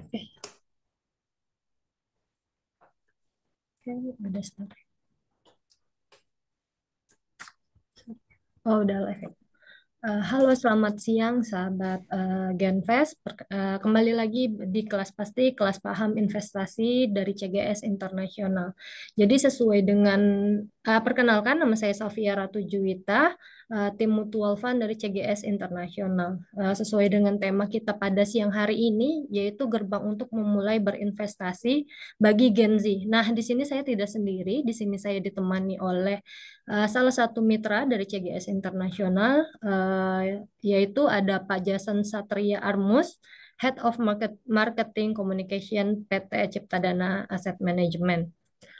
Okay. Oke, ada start. Oh, udah live. Eh, halo, selamat siang sahabat uh, Genfest. Per, uh, kembali lagi di kelas pasti, kelas paham investasi dari CGS Internasional. Jadi sesuai dengan uh, perkenalkan nama saya Safia Ratu Juwita, uh, tim Mutual Fund dari CGS Internasional. Uh, sesuai dengan tema kita pada siang hari ini yaitu gerbang untuk memulai berinvestasi bagi Gen Z. Nah, di sini saya tidak sendiri, di sini saya ditemani oleh Eh, salah satu mitra dari CGS Internasional uh, yaitu ada Pak Jason Satria Armus, Head of Market, Marketing Communication PT Ciptadana Asset Management.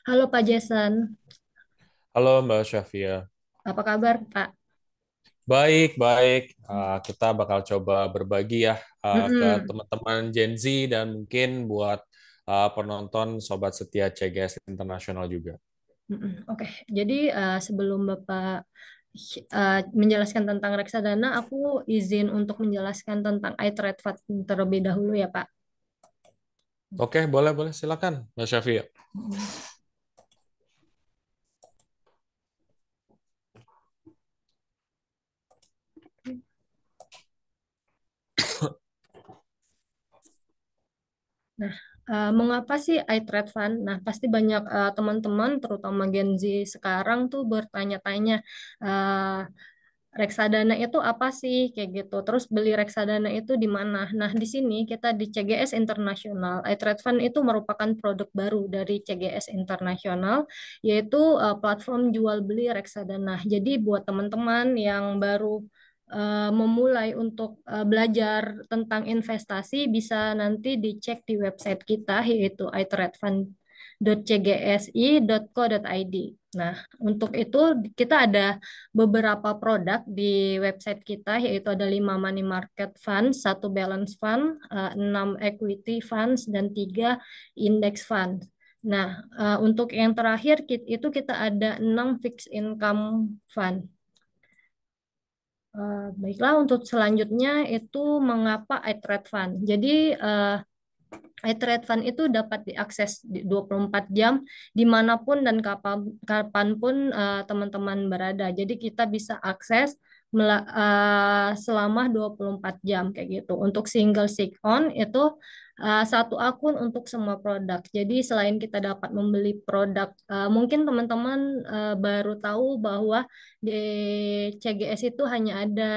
Halo Pak Jason. Halo Mbak Syafia. Apa kabar Pak? Baik, baik. Uh, kita bakal coba berbagi ya uh, ke teman-teman Gen Z dan mungkin buat uh, penonton sobat setia CGS internasional juga mm Oke, Jadi uh, sebelum Bapak uh, menjelaskan tentang reksadana, aku izin untuk menjelaskan tentang iTrade Fund terlebih dahulu ya, Pak. Oke, boleh, boleh. Silakan, Mbak -hmm. Nah, Uh, eh, mengapa sih iTrade Fund? Nah, pasti banyak teman eh, teman-teman, terutama Gen Z sekarang tuh bertanya-tanya, uh, reksadana itu apa sih kayak gitu. Terus beli reksadana itu di mana? Nah, di sini kita di CGS Internasional. iTrade Fund itu merupakan produk baru dari CGS International yaitu uh, platform jual beli reksadana. Jadi buat teman-teman yang baru Eh, memulai untuk eh, belajar tentang investasi bisa nanti dicek di website kita yaitu itradefund.cgsi.co.id. Nah, untuk itu kita ada beberapa produk di website kita yaitu ada 5 money market fund, 1 balance fund, uh, eh, 6 equity funds dan 3 index fund. Nah, untuk yang terakhir itu kita ada 6 fixed income fund. Eh, baiklah, untuk selanjutnya itu mengapa iTrade Fund. Jadi uh, eh, iTrade Fund itu dapat diakses 24 jam dimanapun dan kapan, kapanpun eh, teman-teman uh, berada. Jadi kita bisa akses uh, selama 24 jam kayak gitu. Untuk single sig on itu Eh, satu akun untuk semua produk. Jadi selain kita dapat membeli produk, eh, mungkin teman-teman eh, baru tahu bahwa di CGS itu hanya ada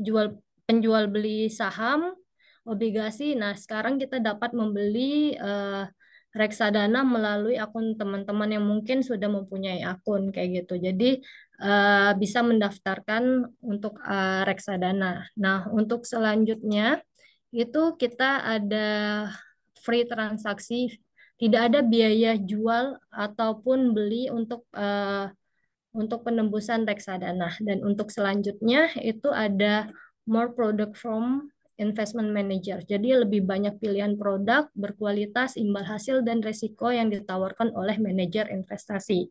jual penjual beli saham, obligasi. Nah, sekarang kita dapat membeli uh, reksadana melalui akun teman-teman yang mungkin sudah mempunyai akun kayak gitu. Jadi bisa mendaftarkan untuk uh, reksadana. Nah, untuk selanjutnya itu kita ada free transaksi, tidak ada biaya jual ataupun beli untuk uh, untuk penembusan reksadana dan untuk selanjutnya itu ada more product from investment manager. Jadi lebih banyak pilihan produk berkualitas, imbal hasil dan resiko yang ditawarkan oleh manajer investasi.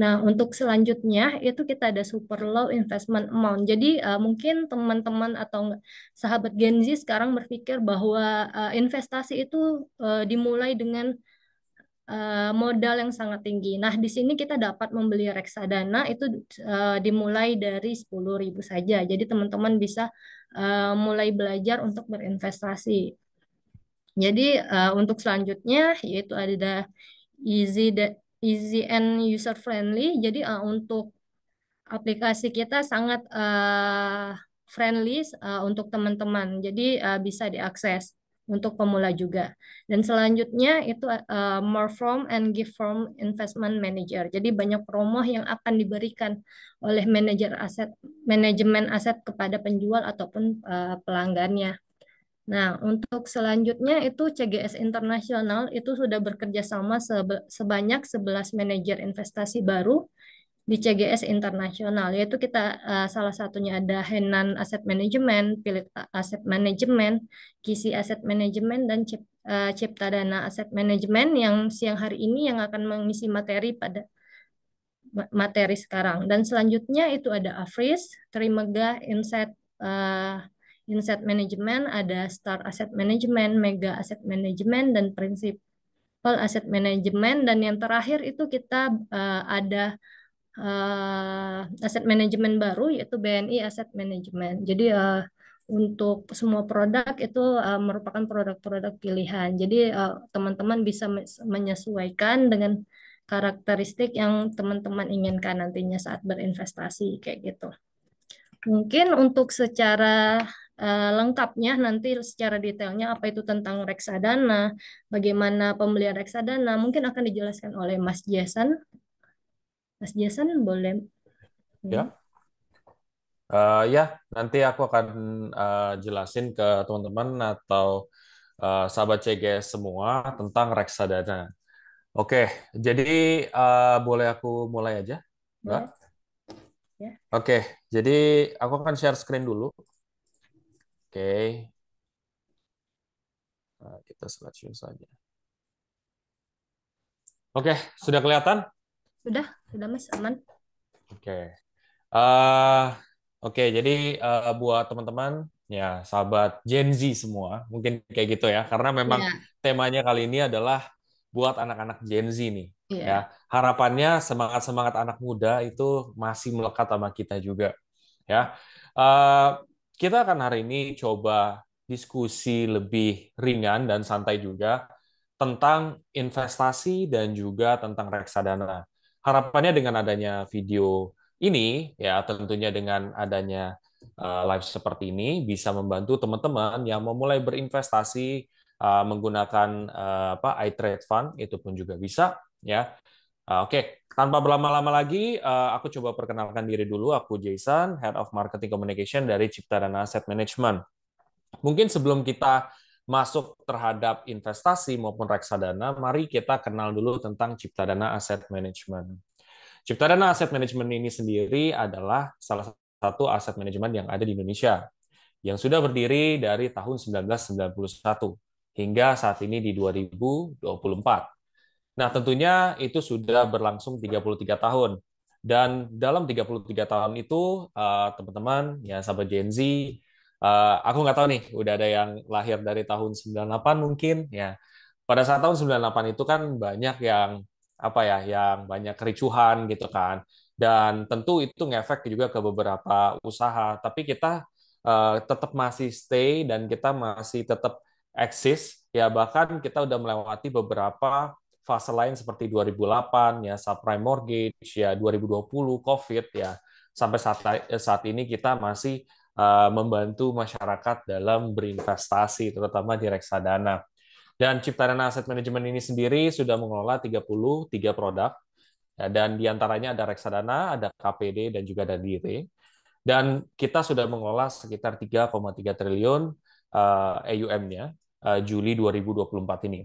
Nah, untuk selanjutnya itu kita ada super low investment amount. Jadi uh, mungkin teman-teman atau sahabat Gen Z sekarang berpikir bahwa uh, investasi itu uh, dimulai dengan modal yang sangat tinggi. Nah, di sini kita dapat membeli reksadana itu uh, dimulai dari 10.000 saja. Jadi teman-teman bisa Eh, mulai belajar untuk berinvestasi. Jadi uh, untuk selanjutnya yaitu ada easy easy and user friendly. Jadi uh, untuk aplikasi kita sangat uh, friendly uh, untuk teman-teman. Jadi uh, bisa diakses untuk pemula juga. Dan selanjutnya itu uh, more from and give from investment manager. Jadi banyak promo yang akan diberikan oleh manajer aset manajemen aset kepada penjual ataupun uh, pelanggannya. Nah, untuk selanjutnya itu CGS Internasional itu sudah bekerja sama sebanyak 11 manajer investasi baru di CGS internasional yaitu kita uh, salah satunya ada Henan Asset Management, Philip Asset Management, Kisi Asset Management dan Cip, uh, eh, Cipta Dana Asset Management yang siang hari ini yang akan mengisi materi pada materi sekarang dan selanjutnya itu ada Afris, Trimega Insight uh, Insight Management, ada Star Asset Management, Mega Asset Management dan Prinsip Asset Management dan yang terakhir itu kita uh, ada uh, aset manajemen baru yaitu BNI Asset Management. Jadi uh, untuk semua produk itu uh, merupakan produk-produk pilihan. Jadi teman-teman uh, bisa menyesuaikan dengan karakteristik yang teman-teman inginkan nantinya saat berinvestasi kayak gitu. Mungkin untuk secara uh, lengkapnya nanti secara detailnya apa itu tentang reksadana, bagaimana pembelian reksadana mungkin akan dijelaskan oleh Mas Jason Mas Jason boleh ya uh, ya nanti aku akan uh, jelasin ke teman-teman atau uh, sahabat CGS semua tentang reksadana. Oke, okay, jadi uh, boleh aku mulai aja, Ya. ya. Oke, okay, jadi aku akan share screen dulu. Oke, okay. nah, kita selesai saja. Oke, sudah kelihatan? Sudah, sudah Mas, aman. Oke. Okay. Uh, Oke, okay, jadi uh, buat teman-teman ya sahabat Gen Z semua, mungkin kayak gitu ya, karena memang yeah. temanya kali ini adalah buat anak-anak Gen Z nih. Yeah. Ya, harapannya semangat-semangat anak muda itu masih melekat sama kita juga. Ya. Uh, kita akan hari ini coba diskusi lebih ringan dan santai juga tentang investasi dan juga tentang reksadana harapannya dengan adanya video ini ya tentunya dengan adanya uh, live seperti ini bisa membantu teman-teman yang mau mulai berinvestasi uh, menggunakan uh, apa iTrade Fund itu pun juga bisa ya. Uh, Oke, okay. tanpa berlama-lama lagi uh, aku coba perkenalkan diri dulu aku Jason, Head of Marketing Communication dari Cipta Dana Asset Management. Mungkin sebelum kita masuk terhadap investasi maupun reksadana, mari kita kenal dulu tentang cipta dana manajemen. Management. dana aset Management ini sendiri adalah salah satu aset manajemen yang ada di Indonesia yang sudah berdiri dari tahun 1991 hingga saat ini di 2024. Nah, tentunya itu sudah berlangsung 33 tahun. Dan dalam 33 tahun itu, eh, teman-teman, ya sahabat Gen Z, uh, aku nggak tahu nih, udah ada yang lahir dari tahun 98 mungkin ya. Pada saat tahun 98 itu kan banyak yang apa ya, yang banyak kericuhan gitu kan. Dan tentu itu ngefek juga ke beberapa usaha, tapi kita uh, eh, tetap masih stay dan kita masih tetap eksis ya bahkan kita udah melewati beberapa fase lain seperti 2008 ya subprime mortgage ya 2020 covid ya sampai saat eh, saat ini kita masih Eh, membantu masyarakat dalam berinvestasi, terutama di reksadana. Dan Dana Asset Management ini sendiri sudah mengelola 33 produk, ya, dan diantaranya ada reksadana, ada KPD, dan juga ada DIT. Dan kita sudah mengelola sekitar 3,3 triliun uh, eh, AUM-nya uh, eh, Juli 2024 ini.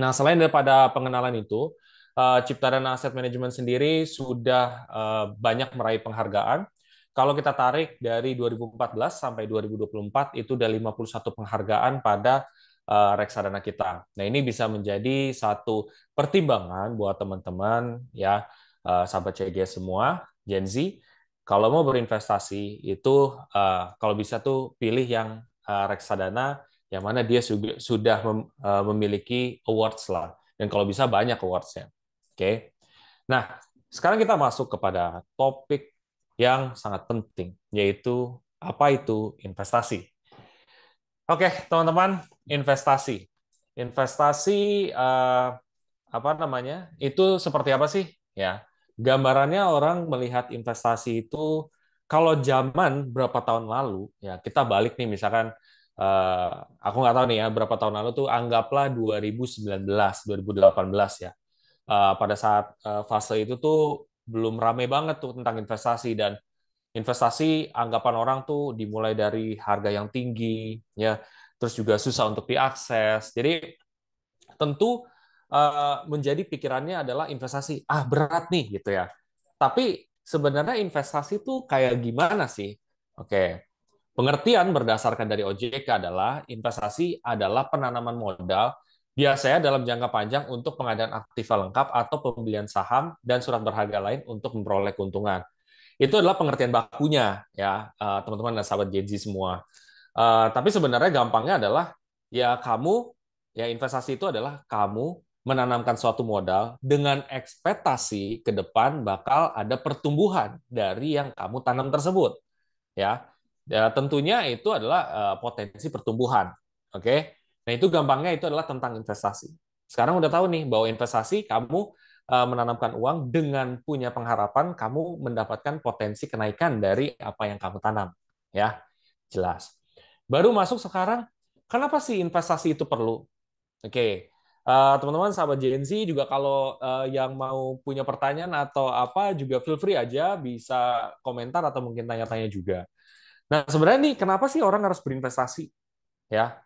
Nah, selain daripada pengenalan itu, Cipta Dana Asset Management sendiri sudah banyak meraih penghargaan kalau kita tarik dari 2014 sampai 2024 itu udah 51 penghargaan pada uh, reksadana kita. Nah, ini bisa menjadi satu pertimbangan buat teman-teman ya eh, sahabat CG semua, Gen Z kalau mau berinvestasi itu eh, kalau bisa tuh pilih yang uh, reksadana yang mana dia sudah memiliki awards lah dan kalau bisa banyak awardsnya. Oke. Okay? Nah, sekarang kita masuk kepada topik yang sangat penting, yaitu apa itu investasi. Oke, teman-teman, investasi. Investasi uh, apa namanya? Itu seperti apa sih? Ya, gambarannya orang melihat investasi itu kalau zaman berapa tahun lalu ya kita balik nih misalkan eh, aku nggak tahu nih ya berapa tahun lalu tuh anggaplah 2019 2018 ya Uh, pada saat uh, fase itu tuh belum rame banget tuh tentang investasi dan investasi anggapan orang tuh dimulai dari harga yang tinggi ya terus juga susah untuk diakses jadi tentu uh, menjadi pikirannya adalah investasi ah berat nih gitu ya tapi sebenarnya investasi tuh kayak gimana sih oke pengertian berdasarkan dari OJK adalah investasi adalah penanaman modal biasanya dalam jangka panjang untuk pengadaan aktiva lengkap atau pembelian saham dan surat berharga lain untuk memperoleh keuntungan. Itu adalah pengertian bakunya ya eh, teman-teman dan sahabat Gen Z semua. Uh, tapi sebenarnya gampangnya adalah ya kamu ya investasi itu adalah kamu menanamkan suatu modal dengan ekspektasi ke depan bakal ada pertumbuhan dari yang kamu tanam tersebut. Ya. ya tentunya itu adalah uh, potensi pertumbuhan. Oke. Okay? Nah, itu gampangnya itu adalah tentang investasi. Sekarang udah tahu nih bahwa investasi kamu eh, menanamkan uang dengan punya pengharapan kamu mendapatkan potensi kenaikan dari apa yang kamu tanam. Ya, jelas. Baru masuk sekarang, kenapa sih investasi itu perlu? Oke, eh, teman-teman sahabat JNC juga kalau eh, yang mau punya pertanyaan atau apa juga feel free aja bisa komentar atau mungkin tanya-tanya juga. Nah, sebenarnya nih kenapa sih orang harus berinvestasi? Ya,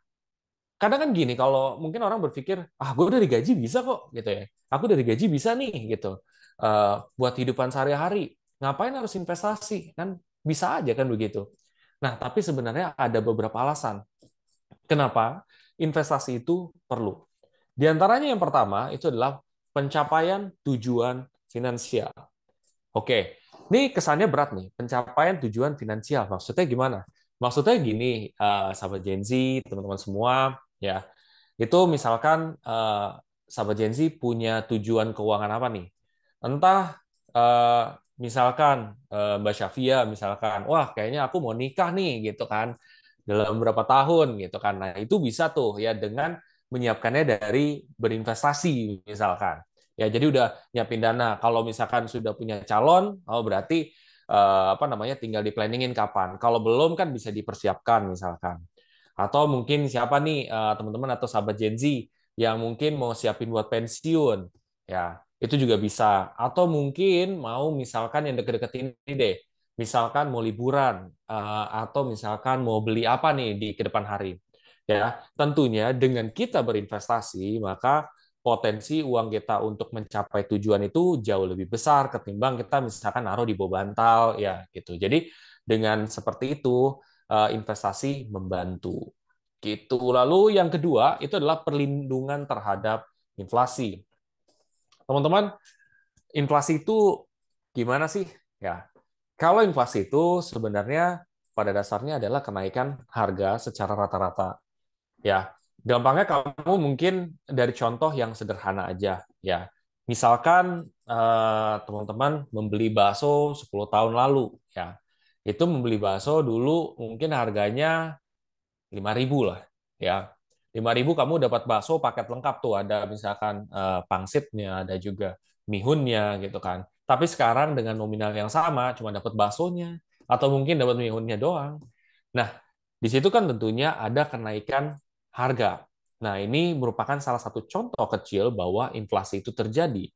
kadang kan gini kalau mungkin orang berpikir ah gue dari gaji bisa kok gitu ya aku dari gaji bisa nih gitu uh, buat kehidupan sehari-hari ngapain harus investasi kan bisa aja kan begitu nah tapi sebenarnya ada beberapa alasan kenapa investasi itu perlu di antaranya yang pertama itu adalah pencapaian tujuan finansial oke ini kesannya berat nih pencapaian tujuan finansial maksudnya gimana maksudnya gini uh, sahabat Gen Z teman-teman semua ya itu misalkan eh, sahabat Gen Z punya tujuan keuangan apa nih entah eh, misalkan eh, Mbak Shafia misalkan wah kayaknya aku mau nikah nih gitu kan dalam berapa tahun gitu kan nah itu bisa tuh ya dengan menyiapkannya dari berinvestasi misalkan ya jadi udah nyiapin dana kalau misalkan sudah punya calon oh berarti eh, apa namanya tinggal di planningin kapan kalau belum kan bisa dipersiapkan misalkan atau mungkin siapa nih eh, teman-teman atau sahabat Gen Z yang mungkin mau siapin buat pensiun, ya itu juga bisa. Atau mungkin mau misalkan yang deket-deket ini deh, misalkan mau liburan eh, atau misalkan mau beli apa nih di ke depan hari, ya tentunya dengan kita berinvestasi maka potensi uang kita untuk mencapai tujuan itu jauh lebih besar ketimbang kita misalkan naruh di bawah bantal ya gitu. Jadi dengan seperti itu Eh, investasi membantu. Gitu. Lalu yang kedua itu adalah perlindungan terhadap inflasi. Teman-teman, inflasi itu gimana sih? Ya. Kalau inflasi itu sebenarnya pada dasarnya adalah kenaikan harga secara rata-rata. Ya, gampangnya kamu mungkin dari contoh yang sederhana aja ya. Misalkan eh, teman-teman membeli bakso 10 tahun lalu ya itu membeli bakso dulu mungkin harganya lima ribu lah ya. lima ribu kamu dapat bakso paket lengkap tuh ada misalkan eh, pangsitnya, ada juga mihunnya gitu kan. Tapi sekarang dengan nominal yang sama cuma dapat baksonya atau mungkin dapat mihunnya doang. Nah, di situ kan tentunya ada kenaikan harga. Nah, ini merupakan salah satu contoh kecil bahwa inflasi itu terjadi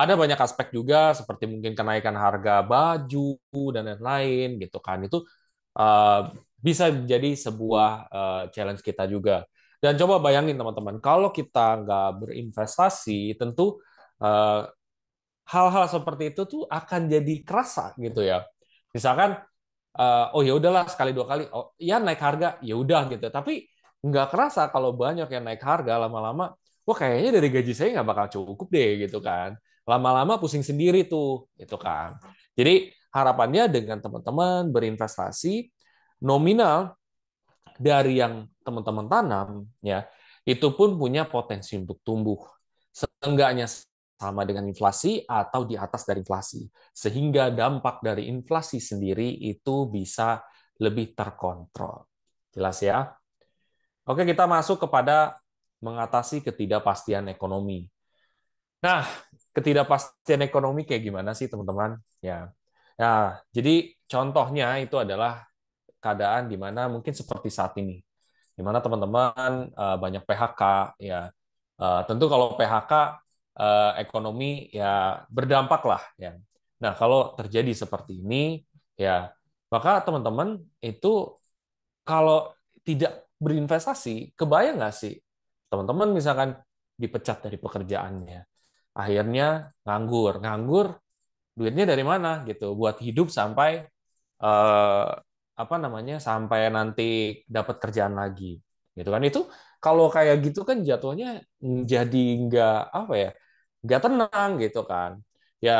ada banyak aspek juga seperti mungkin kenaikan harga baju dan lain-lain gitu kan itu uh, bisa jadi sebuah uh, challenge kita juga dan coba bayangin teman-teman kalau kita nggak berinvestasi tentu uh, hal-hal seperti itu tuh akan jadi kerasa gitu ya misalkan uh, oh ya udahlah sekali dua kali oh ya naik harga ya udah gitu tapi nggak kerasa kalau banyak yang naik harga lama-lama wah kayaknya dari gaji saya nggak bakal cukup deh gitu kan lama-lama pusing sendiri tuh, itu kan. Jadi harapannya dengan teman-teman berinvestasi nominal dari yang teman-teman tanam ya itu pun punya potensi untuk tumbuh seenggaknya sama dengan inflasi atau di atas dari inflasi sehingga dampak dari inflasi sendiri itu bisa lebih terkontrol jelas ya oke kita masuk kepada mengatasi ketidakpastian ekonomi Nah, ketidakpastian ekonomi kayak gimana sih teman-teman? Ya, ya, jadi contohnya itu adalah keadaan di mana mungkin seperti saat ini, di mana teman-teman eh, banyak PHK. Ya, eh, tentu kalau PHK eh, ekonomi ya berdampak lah. Ya. Nah, kalau terjadi seperti ini, ya maka teman-teman itu kalau tidak berinvestasi, kebayang nggak sih teman-teman misalkan dipecat dari pekerjaannya, akhirnya nganggur nganggur duitnya dari mana gitu buat hidup sampai eh, apa namanya sampai nanti dapat kerjaan lagi gitu kan itu kalau kayak gitu kan jatuhnya jadi nggak apa ya nggak tenang gitu kan ya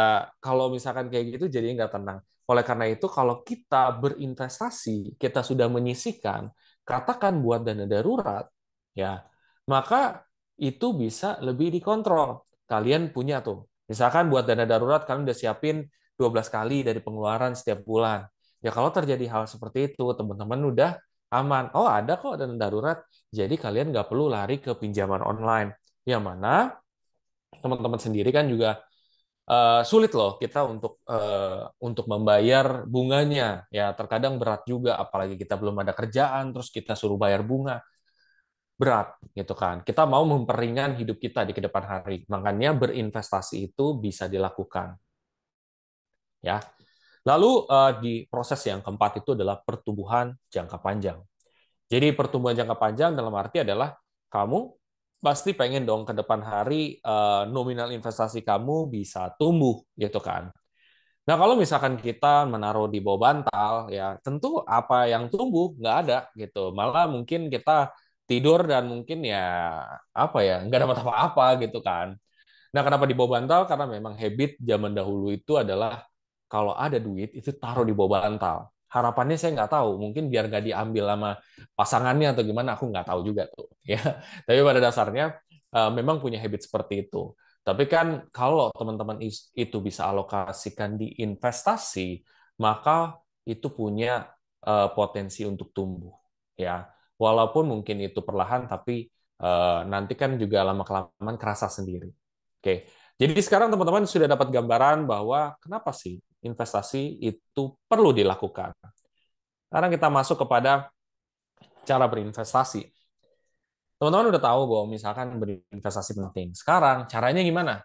kalau misalkan kayak gitu jadi nggak tenang oleh karena itu kalau kita berinvestasi kita sudah menyisihkan katakan buat dana darurat ya maka itu bisa lebih dikontrol kalian punya tuh. Misalkan buat dana darurat kalian udah siapin 12 kali dari pengeluaran setiap bulan. Ya kalau terjadi hal seperti itu, teman-teman udah aman. Oh ada kok dana darurat, jadi kalian nggak perlu lari ke pinjaman online. Yang mana teman-teman sendiri kan juga uh, sulit loh kita untuk uh, untuk membayar bunganya ya terkadang berat juga apalagi kita belum ada kerjaan terus kita suruh bayar bunga berat gitu kan. Kita mau memperingan hidup kita di kedepan hari. Makanya berinvestasi itu bisa dilakukan. Ya. Lalu eh, di proses yang keempat itu adalah pertumbuhan jangka panjang. Jadi pertumbuhan jangka panjang dalam arti adalah kamu pasti pengen dong ke depan hari eh, nominal investasi kamu bisa tumbuh gitu kan. Nah, kalau misalkan kita menaruh di bawah bantal, ya tentu apa yang tumbuh nggak ada gitu. Malah mungkin kita tidur dan mungkin ya apa ya nggak dapat apa-apa gitu kan. Nah kenapa di bawah bantal? Karena memang habit zaman dahulu itu adalah kalau ada duit itu taruh di bawah bantal. Harapannya saya nggak tahu, mungkin biar nggak diambil sama pasangannya atau gimana, aku nggak tahu juga tuh. Ya, tapi pada dasarnya eh, memang punya habit seperti itu. Tapi kan kalau teman-teman itu bisa alokasikan di investasi, maka itu punya eh, potensi untuk tumbuh. Ya, walaupun mungkin itu perlahan tapi uh, nanti kan juga lama kelamaan kerasa sendiri. Oke. Okay. Jadi sekarang teman-teman sudah dapat gambaran bahwa kenapa sih investasi itu perlu dilakukan. Sekarang kita masuk kepada cara berinvestasi. Teman-teman udah tahu bahwa misalkan berinvestasi penting. Sekarang caranya gimana?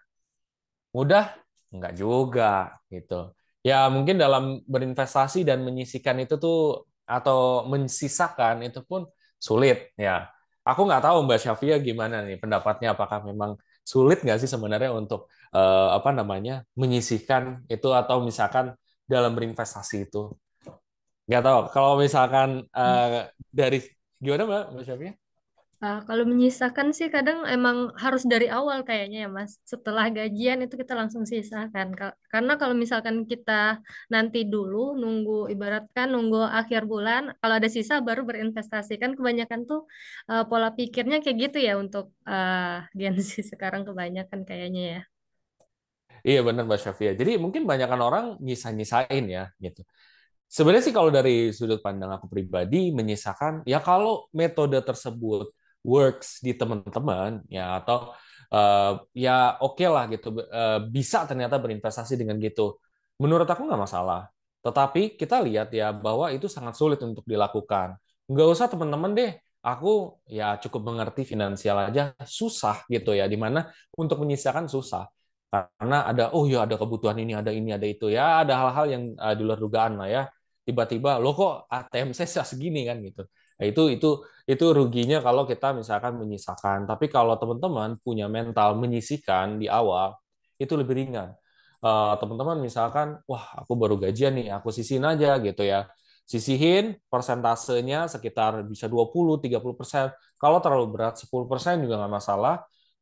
Mudah? Enggak juga gitu. Ya mungkin dalam berinvestasi dan menyisikan itu tuh atau mensisakan itu pun sulit ya. Aku nggak tahu Mbak Syafia gimana nih pendapatnya apakah memang sulit nggak sih sebenarnya untuk eh, apa namanya menyisihkan itu atau misalkan dalam berinvestasi itu nggak tahu kalau misalkan hmm. eh, dari gimana Mbak Mbak Syafia? Eh, kalau menyisakan sih kadang emang harus dari awal kayaknya ya Mas. Setelah gajian itu kita langsung sisakan. Karena kalau misalkan kita nanti dulu nunggu ibaratkan nunggu akhir bulan, kalau ada sisa baru berinvestasi kan kebanyakan tuh uh, pola pikirnya kayak gitu ya untuk uh, Gen Z sekarang kebanyakan kayaknya ya. Iya benar Mbak Shafia. Jadi mungkin kebanyakan orang nyisa-nyisain ya gitu. Sebenarnya sih kalau dari sudut pandang aku pribadi menyisakan ya kalau metode tersebut works di teman-teman ya atau uh, ya oke okay lah gitu uh, bisa ternyata berinvestasi dengan gitu menurut aku nggak masalah tetapi kita lihat ya bahwa itu sangat sulit untuk dilakukan nggak usah teman-teman deh aku ya cukup mengerti finansial aja susah gitu ya dimana untuk menyisakan susah karena ada oh ya ada kebutuhan ini ada ini ada itu ya ada hal-hal yang uh, di luar dugaan lah ya tiba-tiba lo kok ATM saya segini kan gitu Nah, itu itu itu ruginya kalau kita misalkan menyisakan. Tapi kalau teman-teman punya mental menyisikan di awal, itu lebih ringan. teman eh, teman-teman misalkan, wah aku baru gajian nih, aku sisihin aja gitu ya. Sisihin persentasenya sekitar bisa 20-30%. Kalau terlalu berat 10% juga nggak masalah.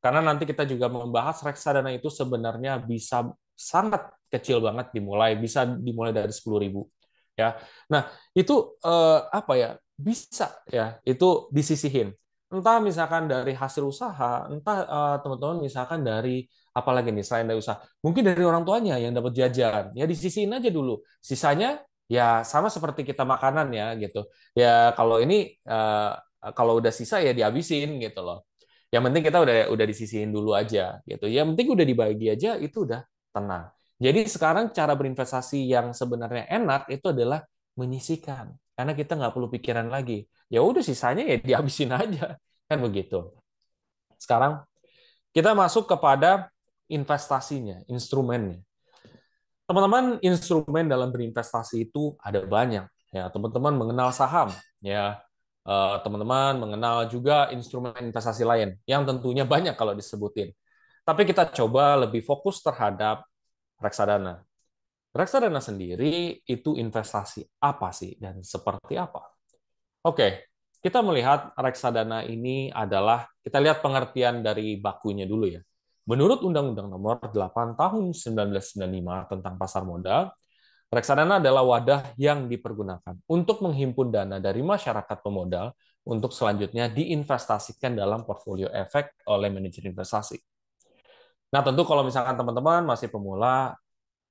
Karena nanti kita juga membahas reksadana itu sebenarnya bisa sangat kecil banget dimulai, bisa dimulai dari ribu ya. Nah, itu eh, apa ya? bisa ya itu disisihin entah misalkan dari hasil usaha, entah teman eh, teman-teman misalkan dari apalagi nih selain dari usaha, mungkin dari orang tuanya yang dapat jajan, ya disisihin aja dulu. Sisanya ya sama seperti kita makanan ya gitu. Ya kalau ini uh, kalau udah sisa ya dihabisin gitu loh. Yang penting kita udah udah disisihin dulu aja gitu. Yang penting udah dibagi aja itu udah tenang. Jadi sekarang cara berinvestasi yang sebenarnya enak itu adalah menyisihkan karena kita nggak perlu pikiran lagi ya udah sisanya ya dihabisin aja kan begitu sekarang kita masuk kepada investasinya instrumennya teman-teman instrumen dalam berinvestasi itu ada banyak ya teman-teman mengenal saham ya eh, teman-teman mengenal juga instrumen investasi lain yang tentunya banyak kalau disebutin tapi kita coba lebih fokus terhadap reksadana reksadana sendiri itu investasi apa sih dan seperti apa? Oke, kita melihat reksadana ini adalah kita lihat pengertian dari bakunya dulu ya. Menurut Undang-Undang Nomor 8 Tahun 1995 tentang Pasar Modal, reksadana adalah wadah yang dipergunakan untuk menghimpun dana dari masyarakat pemodal untuk selanjutnya diinvestasikan dalam portfolio efek oleh manajer investasi. Nah, tentu kalau misalkan teman-teman masih pemula,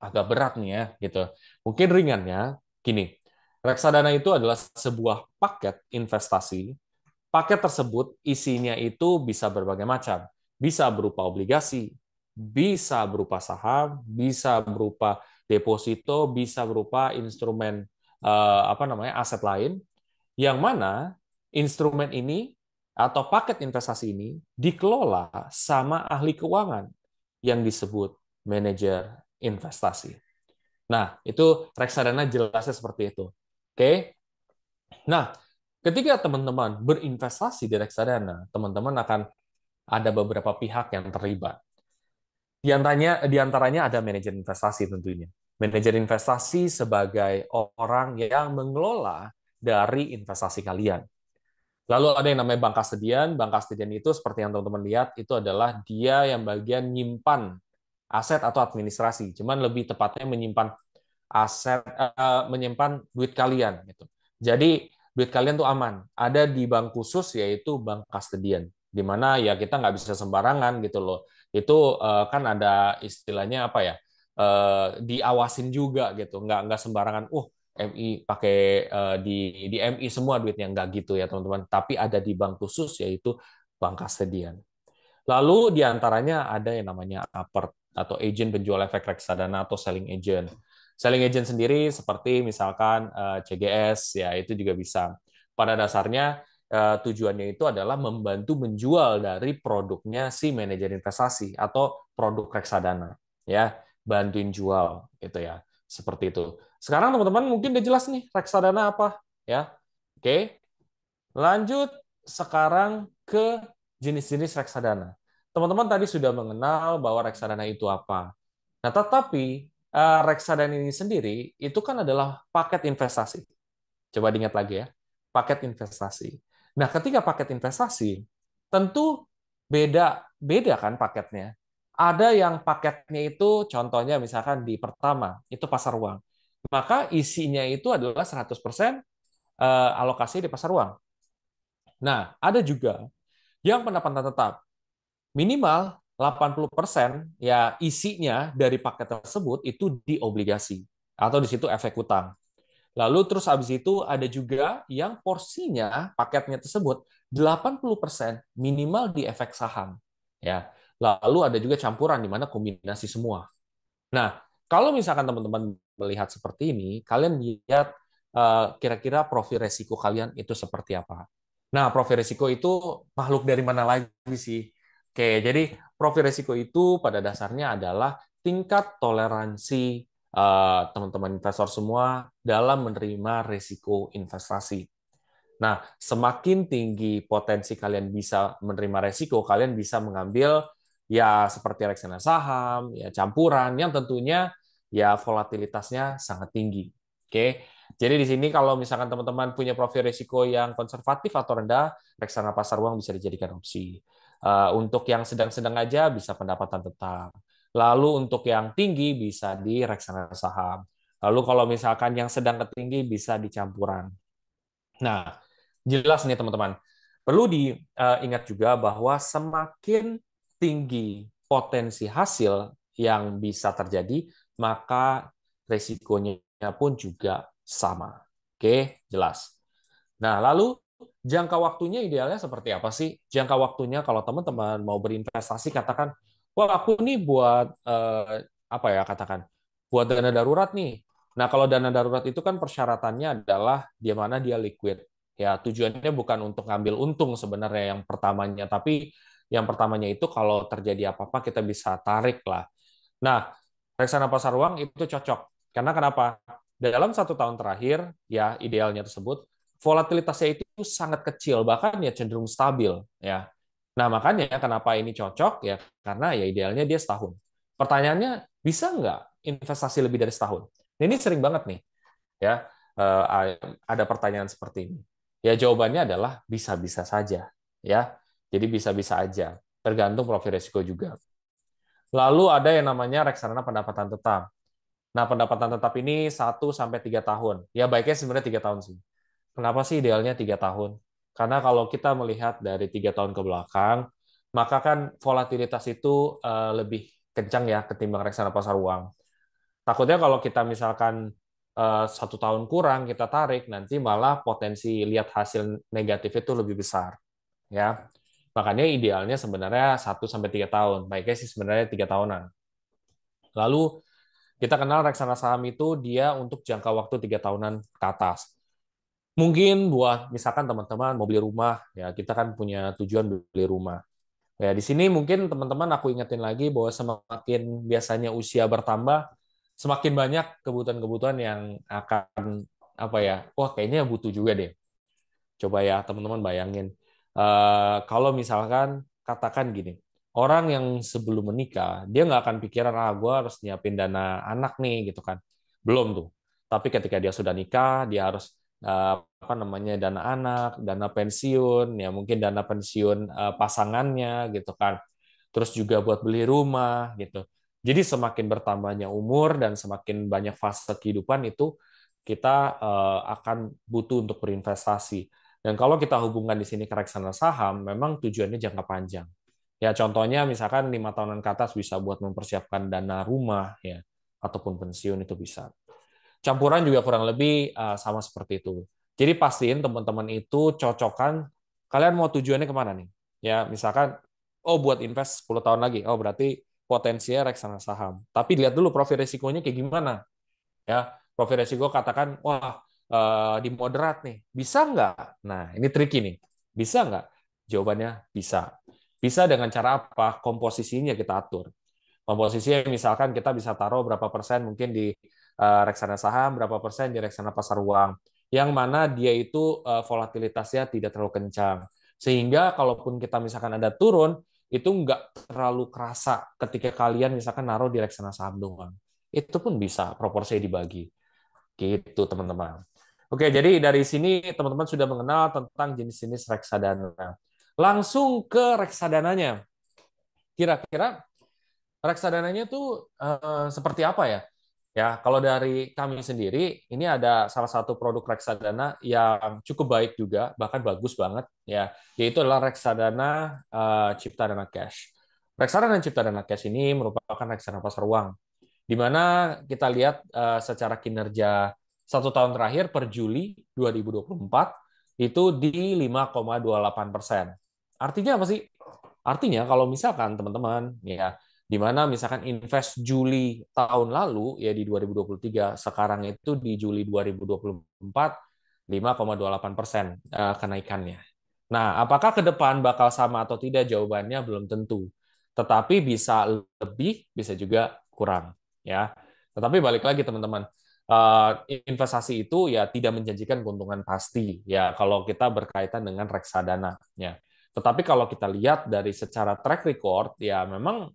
agak berat nih ya gitu. Mungkin ringannya gini, reksadana itu adalah sebuah paket investasi. Paket tersebut isinya itu bisa berbagai macam. Bisa berupa obligasi, bisa berupa saham, bisa berupa deposito, bisa berupa instrumen eh, apa namanya aset lain yang mana instrumen ini atau paket investasi ini dikelola sama ahli keuangan yang disebut manajer investasi. Nah, itu reksadana jelasnya seperti itu. Oke. Okay? Nah, ketika teman-teman berinvestasi di reksadana, teman-teman akan ada beberapa pihak yang terlibat. Di antaranya, di antaranya ada manajer investasi tentunya. Manajer investasi sebagai orang yang mengelola dari investasi kalian. Lalu ada yang namanya bank kasedian. Bank kasedian itu seperti yang teman-teman lihat, itu adalah dia yang bagian nyimpan aset atau administrasi, cuman lebih tepatnya menyimpan aset uh, menyimpan duit kalian gitu. Jadi duit kalian tuh aman, ada di bank khusus yaitu bank custodian di mana ya kita nggak bisa sembarangan gitu loh. Itu uh, kan ada istilahnya apa ya? Uh, diawasin juga gitu. nggak nggak sembarangan. Uh, MI pakai uh, di di MI semua duitnya nggak gitu ya, teman-teman. Tapi ada di bank khusus yaitu bank custodian. Lalu diantaranya ada yang namanya apart atau agent penjual efek reksadana atau selling agent. Selling agent sendiri seperti misalkan eh, CGS ya itu juga bisa. Pada dasarnya eh, tujuannya itu adalah membantu menjual dari produknya si manajer investasi atau produk reksadana ya, bantuin jual gitu ya. Seperti itu. Sekarang teman-teman mungkin udah jelas nih reksadana apa ya. Oke. Lanjut sekarang ke jenis-jenis reksadana teman-teman tadi sudah mengenal bahwa reksadana itu apa. Nah, tetapi uh, reksadana ini sendiri itu kan adalah paket investasi. Coba diingat lagi ya, paket investasi. Nah, ketika paket investasi, tentu beda beda kan paketnya. Ada yang paketnya itu contohnya misalkan di pertama itu pasar uang. Maka isinya itu adalah 100% eh, alokasi di pasar uang. Nah, ada juga yang pendapatan tetap minimal 80% ya isinya dari paket tersebut itu di obligasi atau di situ efek utang. Lalu terus habis itu ada juga yang porsinya paketnya tersebut 80% minimal di efek saham ya. Lalu ada juga campuran di mana kombinasi semua. Nah, kalau misalkan teman-teman melihat seperti ini, kalian lihat eh, kira-kira profil resiko kalian itu seperti apa. Nah, profil resiko itu makhluk dari mana lagi sih? Oke, jadi profil risiko itu pada dasarnya adalah tingkat toleransi eh, teman-teman uh, investor semua dalam menerima risiko investasi. Nah, semakin tinggi potensi kalian bisa menerima risiko, kalian bisa mengambil ya seperti reksana saham, ya campuran yang tentunya ya volatilitasnya sangat tinggi. Oke. Jadi di sini kalau misalkan teman-teman punya profil risiko yang konservatif atau rendah, reksana pasar uang bisa dijadikan opsi. Eh, untuk yang sedang-sedang aja bisa pendapatan tetap. Lalu untuk yang tinggi bisa di reksadana saham. Lalu kalau misalkan yang sedang ke tinggi bisa dicampuran. Nah, jelas nih teman-teman. Perlu diingat eh, juga bahwa semakin tinggi potensi hasil yang bisa terjadi, maka resikonya pun juga sama. Oke, jelas. Nah, lalu jangka waktunya idealnya seperti apa sih? Jangka waktunya kalau teman-teman mau berinvestasi katakan, wah aku nih buat eh, apa ya katakan, buat dana darurat nih. Nah kalau dana darurat itu kan persyaratannya adalah di mana dia liquid. Ya tujuannya bukan untuk ngambil untung sebenarnya yang pertamanya, tapi yang pertamanya itu kalau terjadi apa-apa kita bisa tarik lah. Nah, reksana pasar uang itu cocok. Karena kenapa? Dalam satu tahun terakhir, ya idealnya tersebut, volatilitasnya itu sangat kecil bahkan ya cenderung stabil ya. Nah, makanya kenapa ini cocok ya karena ya idealnya dia setahun. Pertanyaannya bisa nggak investasi lebih dari setahun? Nah, ini sering banget nih. Ya, eh, ada pertanyaan seperti ini. Ya jawabannya adalah bisa-bisa saja ya. Jadi bisa-bisa aja, tergantung profil risiko juga. Lalu ada yang namanya reksadana pendapatan tetap. Nah, pendapatan tetap ini 1 sampai tiga tahun. Ya baiknya sebenarnya tiga tahun sih kenapa sih idealnya tiga tahun? Karena kalau kita melihat dari tiga tahun ke belakang, maka kan volatilitas itu eh, lebih kencang ya ketimbang reksana pasar uang. Takutnya kalau kita misalkan eh, satu tahun kurang kita tarik, nanti malah potensi lihat hasil negatif itu lebih besar, ya. Makanya idealnya sebenarnya 1 sampai tiga tahun, baiknya sih sebenarnya tiga tahunan. Lalu kita kenal reksana saham itu dia untuk jangka waktu tiga tahunan ke atas mungkin buat misalkan teman-teman mau beli rumah ya kita kan punya tujuan beli rumah ya di sini mungkin teman-teman aku ingetin lagi bahwa semakin biasanya usia bertambah semakin banyak kebutuhan-kebutuhan yang akan apa ya wah kayaknya butuh juga deh coba ya teman-teman bayangin uh, kalau misalkan katakan gini orang yang sebelum menikah dia nggak akan pikiran ah gue harus nyiapin dana anak nih gitu kan belum tuh tapi ketika dia sudah nikah dia harus Eh, apa namanya dana anak, dana pensiun, ya mungkin dana pensiun eh, pasangannya gitu kan. Terus juga buat beli rumah gitu. Jadi semakin bertambahnya umur dan semakin banyak fase kehidupan itu kita eh, akan butuh untuk berinvestasi. Dan kalau kita hubungkan di sini ke reksana saham, memang tujuannya jangka panjang. Ya contohnya misalkan lima tahunan ke atas bisa buat mempersiapkan dana rumah ya ataupun pensiun itu bisa. Campuran juga kurang lebih uh, sama seperti itu. Jadi pastiin teman-teman itu cocokkan kalian mau tujuannya kemana nih. Ya, misalkan oh buat invest 10 tahun lagi. Oh, berarti potensinya reksana saham. Tapi lihat dulu profil resikonya kayak gimana. Ya, profil resiko katakan wah uh, di moderat nih. Bisa nggak? Nah, ini trik ini. Bisa nggak? Jawabannya bisa. Bisa dengan cara apa? Komposisinya kita atur. Komposisinya misalkan kita bisa taruh berapa persen mungkin di reksadana eh, reksana saham, berapa persen di reksana pasar uang, yang mana dia itu eh, volatilitasnya tidak terlalu kencang. Sehingga kalaupun kita misalkan ada turun, itu nggak terlalu kerasa ketika kalian misalkan naruh di reksana saham doang. Itu pun bisa proporsi dibagi. Gitu, teman-teman. Oke, jadi dari sini teman-teman sudah mengenal tentang jenis-jenis reksadana. Langsung ke reksadananya. Kira-kira reksadananya tuh uh, seperti apa ya? Ya, kalau dari kami sendiri, ini ada salah satu produk reksadana yang cukup baik juga, bahkan bagus banget, ya, yaitu adalah reksadana uh, eh, Cipta Dana Cash. Reksadana Cipta Dana Cash ini merupakan reksadana pasar uang, di mana kita lihat uh, secara kinerja satu tahun terakhir per Juli 2024 itu di 5,28 persen. Artinya apa sih? Artinya kalau misalkan teman-teman ya di mana misalkan invest Juli tahun lalu ya di 2023 sekarang itu di Juli 2024 5,28 persen eh, kenaikannya. Nah, apakah ke depan bakal sama atau tidak? Jawabannya belum tentu. Tetapi bisa lebih, bisa juga kurang, ya. Tetapi balik lagi teman-teman, eh, investasi itu ya tidak menjanjikan keuntungan pasti, ya kalau kita berkaitan dengan reksadana, ya. Tetapi kalau kita lihat dari secara track record, ya memang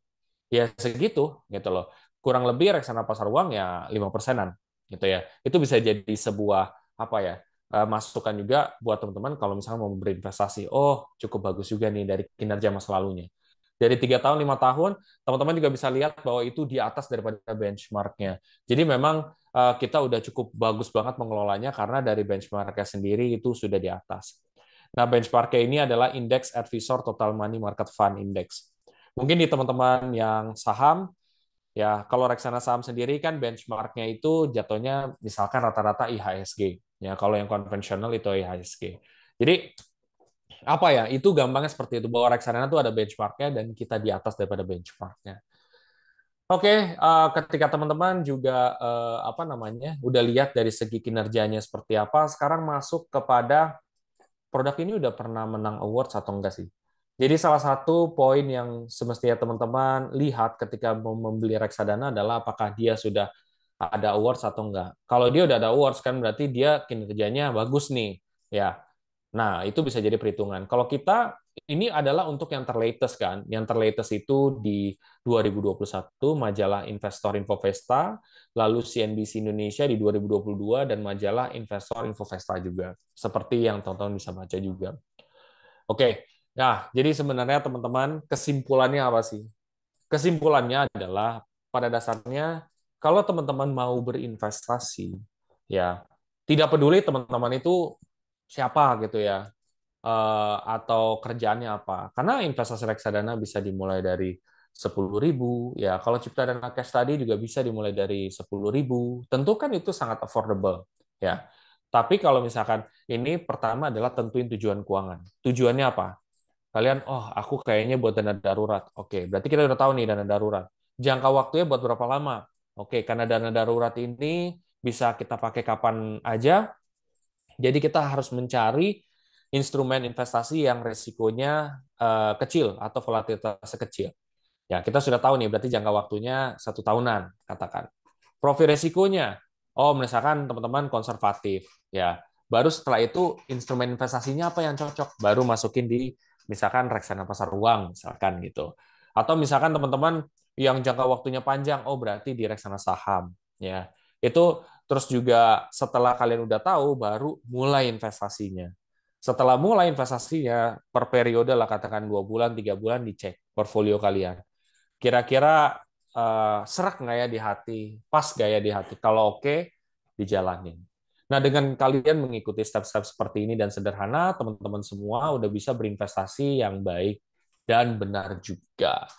ya segitu gitu loh kurang lebih reksana pasar uang ya lima persenan gitu ya itu bisa jadi sebuah apa ya eh, masukan juga buat teman-teman kalau misalnya mau berinvestasi oh cukup bagus juga nih dari kinerja masa lalunya dari tiga tahun lima tahun teman-teman juga bisa lihat bahwa itu di atas daripada benchmarknya jadi memang eh, kita udah cukup bagus banget mengelolanya karena dari benchmarknya sendiri itu sudah di atas nah benchmarknya ini adalah indeks advisor total money market fund index Mungkin di teman-teman yang saham, ya kalau reksana saham sendiri kan benchmarknya itu jatuhnya misalkan rata-rata IHSG. Ya kalau yang konvensional itu IHSG. Jadi apa ya itu gampangnya seperti itu bahwa reksadana itu ada benchmarknya dan kita di atas daripada benchmarknya. Oke, eh, ketika teman-teman juga eh, apa namanya udah lihat dari segi kinerjanya seperti apa, sekarang masuk kepada produk ini udah pernah menang awards atau enggak sih? Jadi salah satu poin yang semestinya teman-teman lihat ketika membeli reksadana adalah apakah dia sudah ada awards atau enggak. Kalau dia udah ada awards kan berarti dia kinerjanya bagus nih, ya. Nah, itu bisa jadi perhitungan. Kalau kita ini adalah untuk yang terlatest kan. Yang terlatest itu di 2021 majalah Investor Info lalu CNBC Indonesia di 2022 dan majalah Investor Info juga. Seperti yang teman-teman bisa baca juga. Oke, Nah, jadi sebenarnya teman-teman, kesimpulannya apa sih? Kesimpulannya adalah pada dasarnya kalau teman-teman mau berinvestasi, ya tidak peduli teman-teman itu siapa gitu ya, eh, atau kerjaannya apa. Karena investasi reksadana bisa dimulai dari sepuluh ribu, ya kalau cipta dana cash tadi juga bisa dimulai dari sepuluh ribu. Tentu kan itu sangat affordable, ya. Tapi kalau misalkan ini pertama adalah tentuin tujuan keuangan. Tujuannya apa? kalian oh aku kayaknya buat dana darurat oke berarti kita udah tahu nih dana darurat jangka waktunya buat berapa lama oke karena dana darurat ini bisa kita pakai kapan aja jadi kita harus mencari instrumen investasi yang resikonya uh, kecil atau volatilitas kecil. Ya, kita sudah tahu nih, berarti jangka waktunya satu tahunan, katakan. Profil resikonya, oh misalkan teman-teman konservatif, ya. Baru setelah itu instrumen investasinya apa yang cocok, baru masukin di misalkan reksana pasar uang misalkan gitu. Atau misalkan teman-teman yang jangka waktunya panjang, oh berarti di reksana saham ya. Itu terus juga setelah kalian udah tahu baru mulai investasinya. Setelah mulai investasinya per periode lah katakan dua bulan, tiga bulan dicek portfolio kalian. Kira-kira uh, serak nggak ya di hati, pas nggak ya di hati. Kalau oke, okay, dijalanin. Nah, dengan kalian mengikuti step-step seperti ini dan sederhana, teman-teman semua udah bisa berinvestasi yang baik dan benar juga.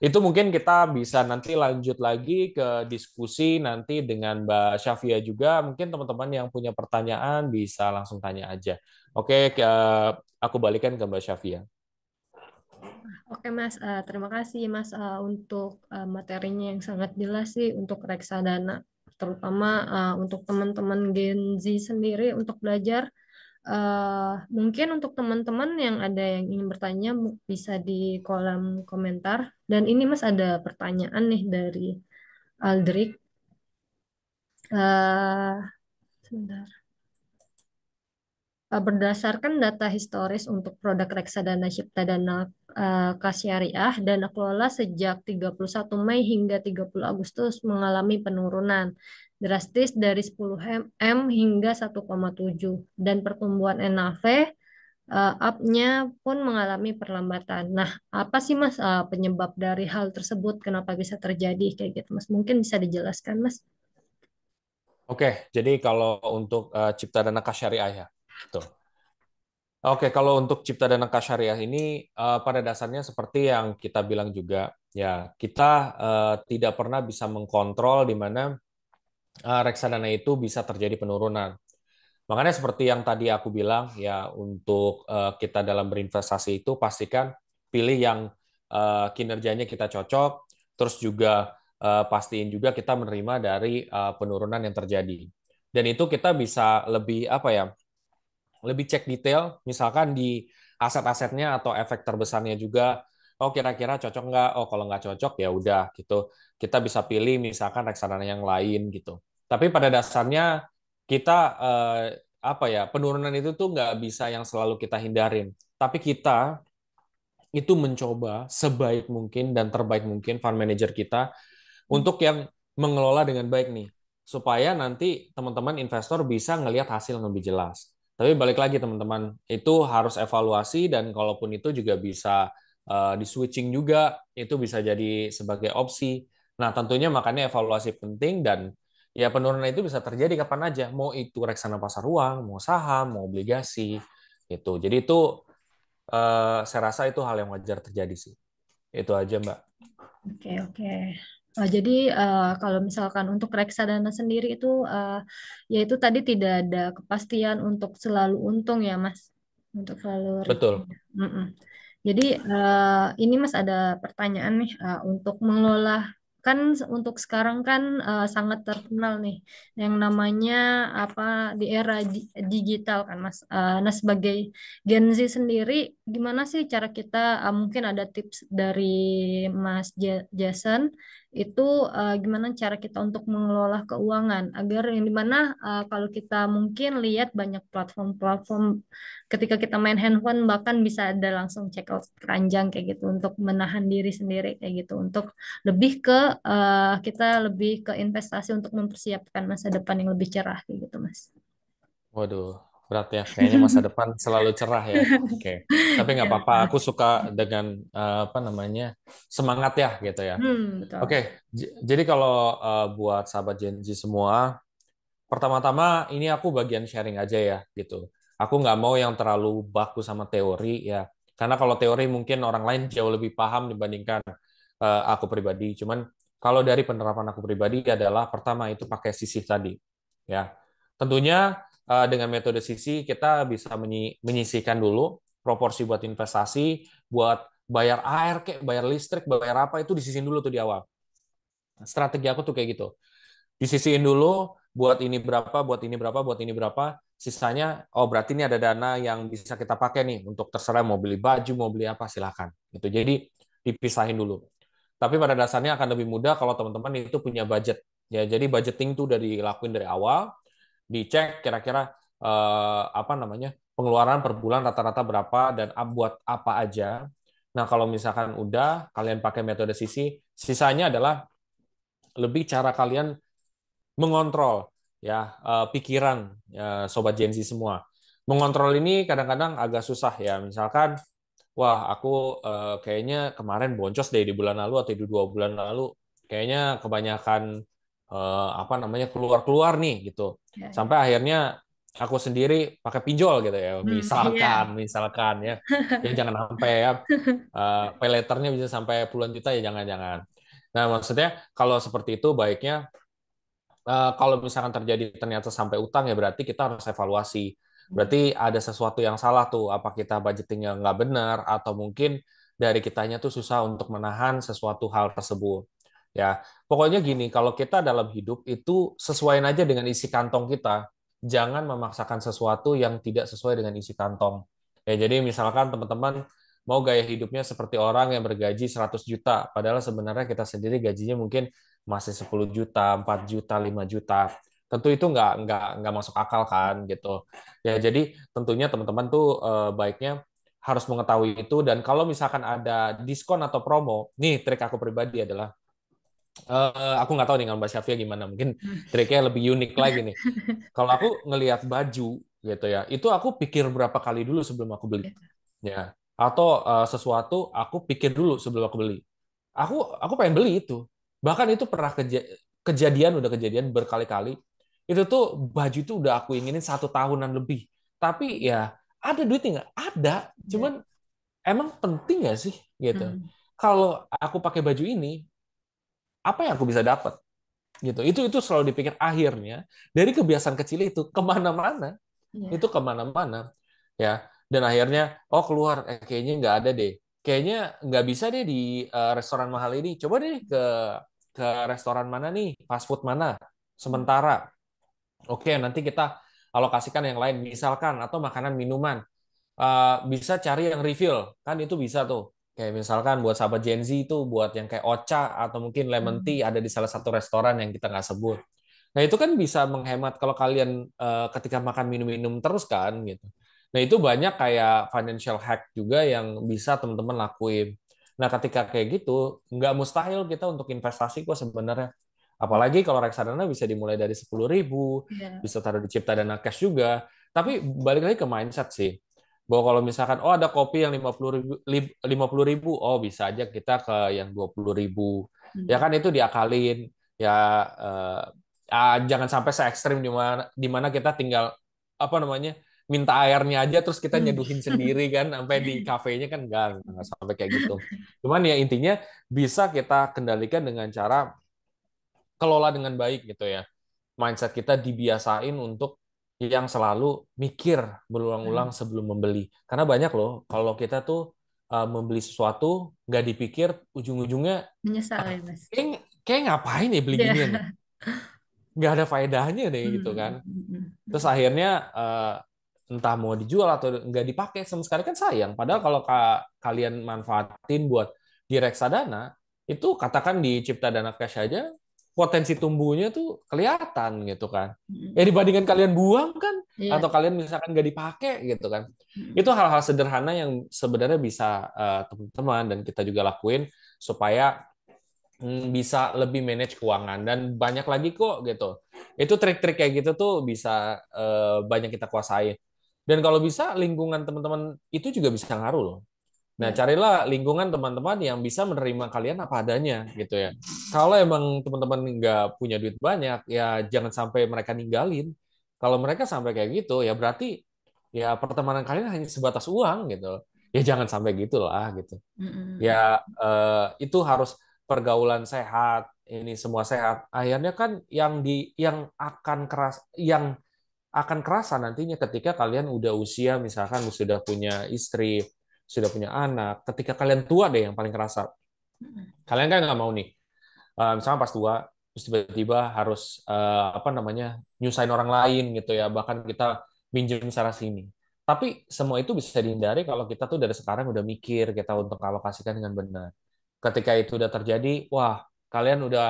Itu mungkin kita bisa nanti lanjut lagi ke diskusi nanti dengan Mbak Syafia juga. Mungkin teman-teman yang punya pertanyaan bisa langsung tanya aja. Oke, aku balikan ke Mbak Syafia. Oke Mas, eh, terima kasih Mas eh, untuk eh, materinya yang sangat jelas sih untuk reksadana terutama uh, untuk teman-teman Gen Z sendiri untuk belajar uh, mungkin untuk teman-teman yang ada yang ingin bertanya bisa di kolom komentar. Dan ini Mas ada pertanyaan nih dari Aldrik. Uh, sebentar. berdasarkan data historis untuk produk reksadana cipta dana uh, syariah dan kelola sejak 31 Mei hingga 30 Agustus mengalami penurunan drastis dari 10 M hingga 1,7 dan pertumbuhan NAV uh, eh, up-nya pun mengalami perlambatan. Nah, apa sih Mas uh, penyebab dari hal tersebut kenapa bisa terjadi kayak gitu Mas? Mungkin bisa dijelaskan Mas? Oke, jadi kalau untuk uh, cipta dana kas syariah ya. tuh. Oke, kalau untuk cipta dana angka syariah ini uh, pada dasarnya seperti yang kita bilang juga, ya kita uh, tidak pernah bisa mengkontrol di mana uh, reksadana itu bisa terjadi penurunan. Makanya seperti yang tadi aku bilang, ya untuk uh, kita dalam berinvestasi itu pastikan pilih yang uh, kinerjanya kita cocok, terus juga uh, pastiin juga kita menerima dari uh, penurunan yang terjadi. Dan itu kita bisa lebih apa ya? lebih cek detail, misalkan di aset-asetnya atau efek terbesarnya juga. Oh kira-kira cocok nggak? Oh kalau nggak cocok ya udah gitu. Kita bisa pilih misalkan reksadana yang lain gitu. Tapi pada dasarnya kita eh, apa ya penurunan itu tuh nggak bisa yang selalu kita hindarin. Tapi kita itu mencoba sebaik mungkin dan terbaik mungkin fund manager kita hmm. untuk yang mengelola dengan baik nih supaya nanti teman-teman investor bisa ngelihat hasil yang lebih jelas. Tapi balik lagi teman-teman, itu harus evaluasi dan kalaupun itu juga bisa uh, eh, di switching juga, itu bisa jadi sebagai opsi. Nah, tentunya makanya evaluasi penting dan ya penurunan itu bisa terjadi kapan aja, mau itu reksana pasar uang, mau saham, mau obligasi gitu. Jadi itu uh, saya rasa itu hal yang wajar terjadi sih. Itu aja, Mbak. Oke, okay, oke. Okay. Oh, jadi uh, kalau misalkan untuk reksadana sendiri itu uh, eh, yaitu tadi tidak ada kepastian untuk selalu untung ya Mas, untuk selalu Betul. Mm-mm. Jadi uh, ini Mas ada pertanyaan nih uh, untuk mengelola kan untuk sekarang kan uh, sangat terkenal nih yang namanya apa di era digital kan Mas. Uh, nah sebagai Gen Z sendiri gimana sih cara kita uh, mungkin ada tips dari Mas Jason itu uh, gimana cara kita untuk mengelola keuangan agar yang dimana uh, eh, kalau kita mungkin lihat banyak platform-platform ketika kita main handphone bahkan bisa ada langsung check out keranjang kayak gitu untuk menahan diri sendiri kayak gitu untuk lebih ke uh, kita lebih ke investasi untuk mempersiapkan masa depan yang lebih cerah kayak gitu mas. Waduh, berat ya kayaknya masa depan selalu cerah ya oke okay. tapi nggak iya. apa-apa aku suka dengan uh, apa namanya semangat ya gitu ya hmm, oke okay. jadi kalau uh, buat sahabat Gen Z semua pertama-tama ini aku bagian sharing aja ya gitu aku nggak mau yang terlalu baku sama teori ya karena kalau teori mungkin orang lain jauh lebih paham dibandingkan uh, aku pribadi cuman kalau dari penerapan aku pribadi adalah pertama itu pakai sisi tadi ya tentunya uh, dengan metode sisi kita bisa menyi menyisihkan dulu proporsi buat investasi, buat bayar air kayak bayar listrik, bayar apa itu disisihin dulu tuh di awal. Strategi aku tuh kayak gitu. Disisihin dulu buat ini berapa, buat ini berapa, buat ini berapa, sisanya oh berarti ini ada dana yang bisa kita pakai nih untuk terserah mau beli baju, mau beli apa silakan. Gitu. Jadi dipisahin dulu. Tapi pada dasarnya akan lebih mudah kalau teman-teman itu punya budget. Ya, jadi budgeting tuh dari dilakuin dari awal, dicek kira-kira eh, apa namanya pengeluaran per bulan rata-rata berapa dan buat apa aja. Nah kalau misalkan udah kalian pakai metode sisi, sisanya adalah lebih cara kalian mengontrol ya eh, pikiran eh, sobat Gen Z semua. Mengontrol ini kadang-kadang agak susah ya. Misalkan wah aku eh, kayaknya kemarin boncos deh di bulan lalu atau di dua bulan lalu kayaknya kebanyakan uh, apa namanya keluar-keluar nih gitu. Ya, ya, Sampai akhirnya aku sendiri pakai pinjol gitu ya. Misalkan, hmm, misalkan iya. ya. ya jangan sampai ya uh, eh, peleternya bisa sampai puluhan juta ya jangan-jangan. Nah, maksudnya kalau seperti itu baiknya uh, kalau misalkan terjadi ternyata sampai utang ya berarti kita harus evaluasi. Hmm. Berarti ada sesuatu yang salah tuh, apa kita budgetingnya nggak benar atau mungkin dari kitanya tuh susah untuk menahan sesuatu hal tersebut. Ya, pokoknya gini, kalau kita dalam hidup itu sesuaiin aja dengan isi kantong kita. Jangan memaksakan sesuatu yang tidak sesuai dengan isi kantong. Ya, jadi misalkan teman-teman mau gaya hidupnya seperti orang yang bergaji 100 juta, padahal sebenarnya kita sendiri gajinya mungkin masih 10 juta, 4 juta, 5 juta. Tentu itu nggak nggak nggak masuk akal kan gitu. Ya jadi tentunya teman-teman tuh eh, baiknya harus mengetahui itu dan kalau misalkan ada diskon atau promo, nih trik aku pribadi adalah Uh, aku nggak tahu nih kalau Mbak Syafia gimana. Mungkin hmm. triknya lebih unik lagi nih. Kalau aku ngelihat baju gitu ya, itu aku pikir berapa kali dulu sebelum aku beli. Iya. Ya. Atau uh, sesuatu aku pikir dulu sebelum aku beli. Aku aku pengen beli itu. Bahkan itu pernah keja kejadian udah kejadian berkali-kali. Itu tuh baju itu udah aku inginin satu tahunan lebih. Tapi ya ada duitnya nggak? Ada. Iya. Cuman emang penting nggak sih gitu? Hmm. Kalau aku pakai baju ini, apa yang aku bisa dapat gitu itu itu selalu dipikir akhirnya dari kebiasaan kecil itu kemana-mana yeah. itu kemana-mana ya dan akhirnya oh keluar eh, kayaknya nggak ada deh kayaknya nggak bisa deh di uh, restoran mahal ini coba deh ke ke restoran mana nih fast food mana sementara oke okay, nanti kita alokasikan yang lain misalkan atau makanan minuman uh, bisa cari yang refill kan itu bisa tuh Kayak misalkan buat sahabat Gen Z itu buat yang kayak Ocha atau mungkin lemon hmm. tea ada di salah satu restoran yang kita nggak sebut. Nah itu kan bisa menghemat kalau kalian uh, ketika makan minum-minum terus kan gitu. Nah itu banyak kayak financial hack juga yang bisa teman-teman lakuin. Nah ketika kayak gitu nggak mustahil kita untuk investasi kok sebenarnya. Apalagi kalau reksadana bisa dimulai dari sepuluh ribu, iya. bisa taruh di cipta dana cash juga. Tapi balik lagi ke mindset sih bahwa kalau misalkan oh ada kopi yang lima puluh ribu lima puluh ribu oh bisa aja kita ke yang dua puluh ribu ya hmm. kan itu diakalin ya eh, ah, jangan sampai se ekstrim di mana di mana kita tinggal apa namanya minta airnya aja terus kita hmm. nyeduhin sendiri kan sampai di kafenya kan enggak, enggak sampai kayak gitu. Cuman ya intinya bisa kita kendalikan dengan cara kelola dengan baik gitu ya. Mindset kita dibiasain untuk yang selalu mikir berulang-ulang hmm. sebelum membeli. Karena banyak loh kalau kita tuh uh, membeli sesuatu nggak dipikir ujung-ujungnya menyesal ya mas. Kayak, kayak ngapain ya beli yeah. gini? Nggak ada faedahnya deh hmm. gitu kan. Hmm, hmm, Terus akhirnya uh, entah mau dijual atau nggak dipakai sama sekali kan sayang. Padahal kalau ka kalian manfaatin buat di reksadana itu katakan di cipta dana cash aja potensi tumbuhnya tuh kelihatan gitu kan. Ya dibandingkan kalian buang kan yeah. atau kalian misalkan nggak dipakai gitu kan. Hmm. Itu hal-hal sederhana yang sebenarnya bisa teman eh, teman-teman dan kita juga lakuin supaya mm, bisa lebih manage keuangan dan banyak lagi kok gitu. Itu trik-trik kayak gitu tuh bisa uh, banyak kita kuasai Dan kalau bisa lingkungan teman-teman itu juga bisa ngaruh loh. Nah, iya. carilah lingkungan teman-teman yang bisa menerima kalian apa adanya, gitu ya. Kalau emang teman-teman nggak punya duit banyak, ya jangan sampai mereka ninggalin. Kalau mereka sampai kayak gitu, ya berarti ya pertemanan kalian hanya sebatas uang, gitu. Ya jangan sampai gitulah, gitu. Ya eh, itu harus pergaulan sehat, ini semua sehat. Akhirnya kan yang di yang akan keras, yang akan kerasa nantinya ketika kalian udah usia, misalkan sudah punya istri, sudah punya anak, ketika kalian tua deh yang paling kerasa. Hmm. Kalian kan nggak mau nih, eh, misalnya pas tua, terus tiba-tiba harus eh, apa namanya nyusahin orang lain gitu ya, bahkan kita minjem sana sini. Tapi semua itu bisa dihindari kalau kita tuh dari sekarang udah mikir kita untuk alokasikan dengan benar. Ketika itu udah terjadi, wah kalian udah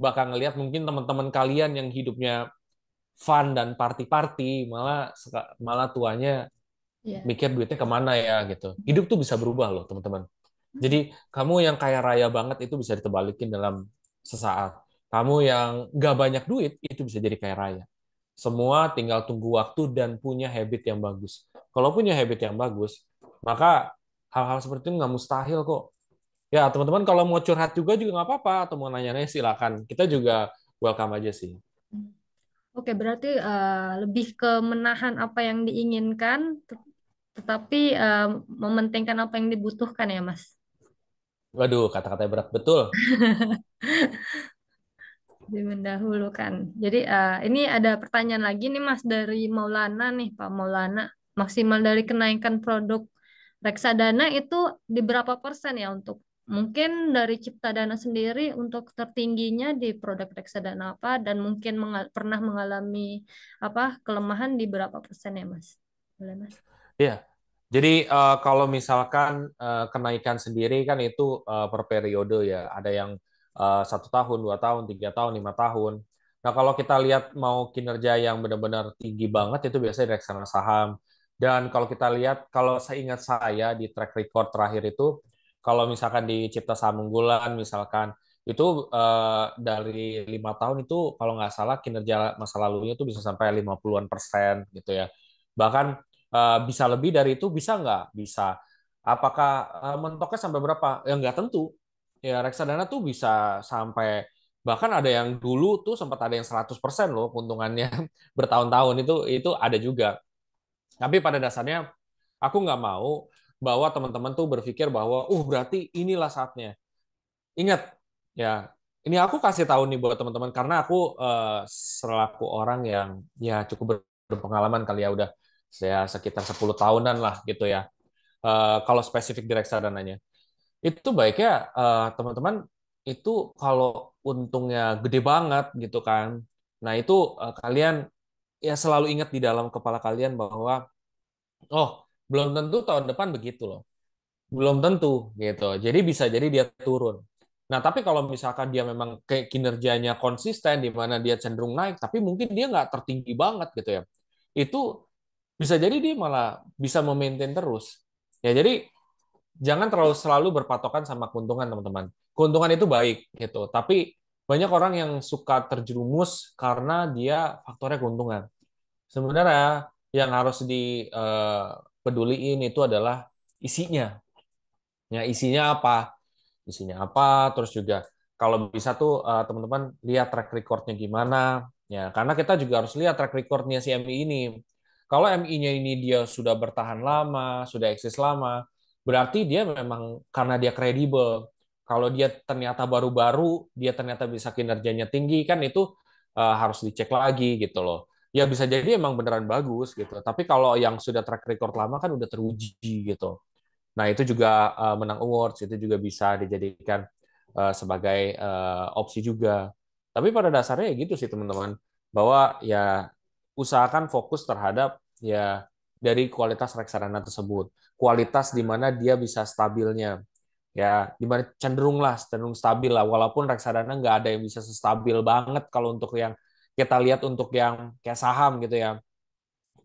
bakal ngelihat mungkin teman-teman kalian yang hidupnya fun dan party-party malah malah tuanya yeah. mikir duitnya kemana ya gitu. Hidup tuh bisa berubah loh teman-teman. Jadi kamu yang kaya raya banget itu bisa ditebalikin dalam sesaat. Kamu yang nggak banyak duit itu bisa jadi kaya raya. Semua tinggal tunggu waktu dan punya habit yang bagus. Kalau punya habit yang bagus, maka hal-hal seperti itu nggak mustahil kok. Ya teman-teman kalau mau curhat juga juga nggak apa-apa atau mau nanya-nanya silakan. Kita juga welcome aja sih. Hmm. Oke, berarti uh, lebih ke menahan apa yang diinginkan, tetapi uh, mementingkan apa yang dibutuhkan ya mas waduh kata-kata berat betul dimendahulukan jadi uh, ini ada pertanyaan lagi nih mas dari Maulana nih Pak Maulana maksimal dari kenaikan produk reksadana itu di berapa persen ya untuk mungkin dari cipta dana sendiri untuk tertingginya di produk reksadana apa dan mungkin mengal pernah mengalami apa kelemahan di berapa persen ya mas boleh mas Iya. Jadi uh, kalau misalkan uh, kenaikan sendiri kan itu uh, per periode ya, ada yang satu tahun, dua tahun, tiga tahun, lima tahun. Nah kalau kita lihat mau kinerja yang benar-benar tinggi banget itu biasanya reksana saham. Dan kalau kita lihat, kalau saya ingat saya di track record terakhir itu, kalau misalkan di Cipta Saham Unggulan misalkan itu uh, dari lima tahun itu kalau nggak salah kinerja masa lalunya itu bisa sampai lima puluhan persen gitu ya. Bahkan Eh, bisa lebih dari itu bisa nggak? Bisa. Apakah eh, mentoknya sampai berapa? Ya nggak tentu. Ya reksadana tuh bisa sampai bahkan ada yang dulu tuh sempat ada yang 100% loh keuntungannya bertahun-tahun itu itu ada juga. Tapi pada dasarnya aku nggak mau bahwa teman-teman tuh berpikir bahwa uh berarti inilah saatnya. Ingat ya, ini aku kasih tahu nih buat teman-teman karena aku uh, selaku orang yang ya cukup berpengalaman kali ya udah saya sekitar 10 tahunan lah gitu ya. Uh, kalau spesifik di reksadananya. Itu baiknya teman eh, teman-teman itu kalau untungnya gede banget gitu kan. Nah, itu uh, kalian ya selalu ingat di dalam kepala kalian bahwa oh, belum tentu tahun depan begitu loh. Belum tentu gitu. Jadi bisa jadi dia turun. Nah, tapi kalau misalkan dia memang kayak kinerjanya konsisten di mana dia cenderung naik tapi mungkin dia nggak tertinggi banget gitu ya. Itu bisa jadi dia malah bisa memaintain terus. Ya jadi jangan terlalu selalu berpatokan sama keuntungan teman-teman. Keuntungan itu baik gitu, tapi banyak orang yang suka terjerumus karena dia faktornya keuntungan. Sebenarnya yang harus dipeduliin eh, peduliin itu adalah isinya. Ya isinya apa? Isinya apa? Terus juga kalau bisa tuh eh, teman-teman lihat track recordnya gimana. Ya karena kita juga harus lihat track recordnya si MI ini kalau MI-nya ini dia sudah bertahan lama, sudah eksis lama, berarti dia memang karena dia kredibel. Kalau dia ternyata baru-baru, dia ternyata bisa kinerjanya tinggi, kan itu uh, harus dicek lagi gitu loh. Ya bisa jadi emang beneran bagus gitu. Tapi kalau yang sudah track record lama kan udah teruji gitu. Nah itu juga uh, menang awards, itu juga bisa dijadikan uh, sebagai uh, opsi juga. Tapi pada dasarnya ya gitu sih teman-teman. Bahwa ya usahakan fokus terhadap ya dari kualitas reksadana tersebut. Kualitas di mana dia bisa stabilnya. Ya, di mana cenderung lah, cenderung stabil lah. Walaupun reksadana nggak ada yang bisa stabil banget kalau untuk yang kita lihat untuk yang kayak saham gitu ya.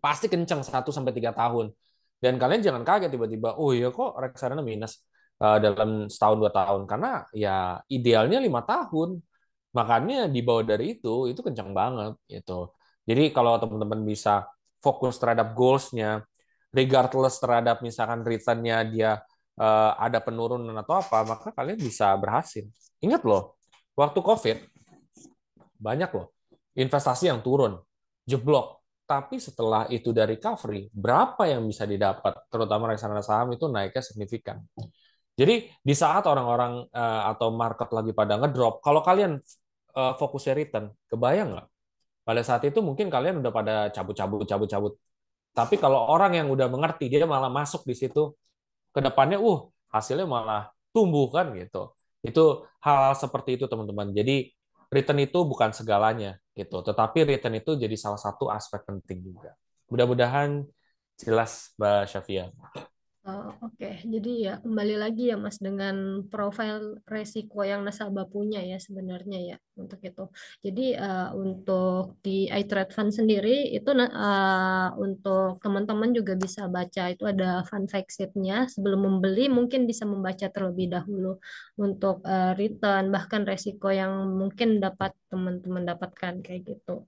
Pasti kenceng 1 sampai tiga tahun. Dan kalian jangan kaget tiba-tiba, oh iya kok reksadana minus eh, dalam setahun dua tahun karena ya idealnya lima tahun. Makanya di bawah dari itu itu kencang banget gitu. Jadi kalau teman-teman bisa fokus terhadap goals-nya, regardless terhadap misalkan return-nya dia uh, ada penurunan atau apa, maka kalian bisa berhasil. Ingat loh, waktu COVID, banyak loh investasi yang turun, jeblok. Tapi setelah itu dari recovery, berapa yang bisa didapat? Terutama reksadana saham itu naiknya signifikan. Jadi di saat orang-orang uh, atau market lagi pada ngedrop, kalau kalian uh, fokusnya return, kebayang nggak? pada saat itu mungkin kalian udah pada cabut-cabut cabut-cabut tapi kalau orang yang udah mengerti dia malah masuk di situ kedepannya, uh hasilnya malah tumbuh kan gitu itu hal, -hal seperti itu teman-teman jadi return itu bukan segalanya gitu tetapi return itu jadi salah satu aspek penting juga mudah-mudahan jelas Mbak Syafia. Oh, Oke, okay. Jadi ya kembali lagi ya Mas dengan profil resiko yang nasabah punya ya sebenarnya ya untuk itu. Jadi uh, untuk di iTrade Fund sendiri itu uh, untuk teman-teman juga bisa baca itu ada fund fact sheet-nya sebelum membeli mungkin bisa membaca terlebih dahulu untuk uh, return bahkan resiko yang mungkin dapat teman-teman dapatkan kayak gitu.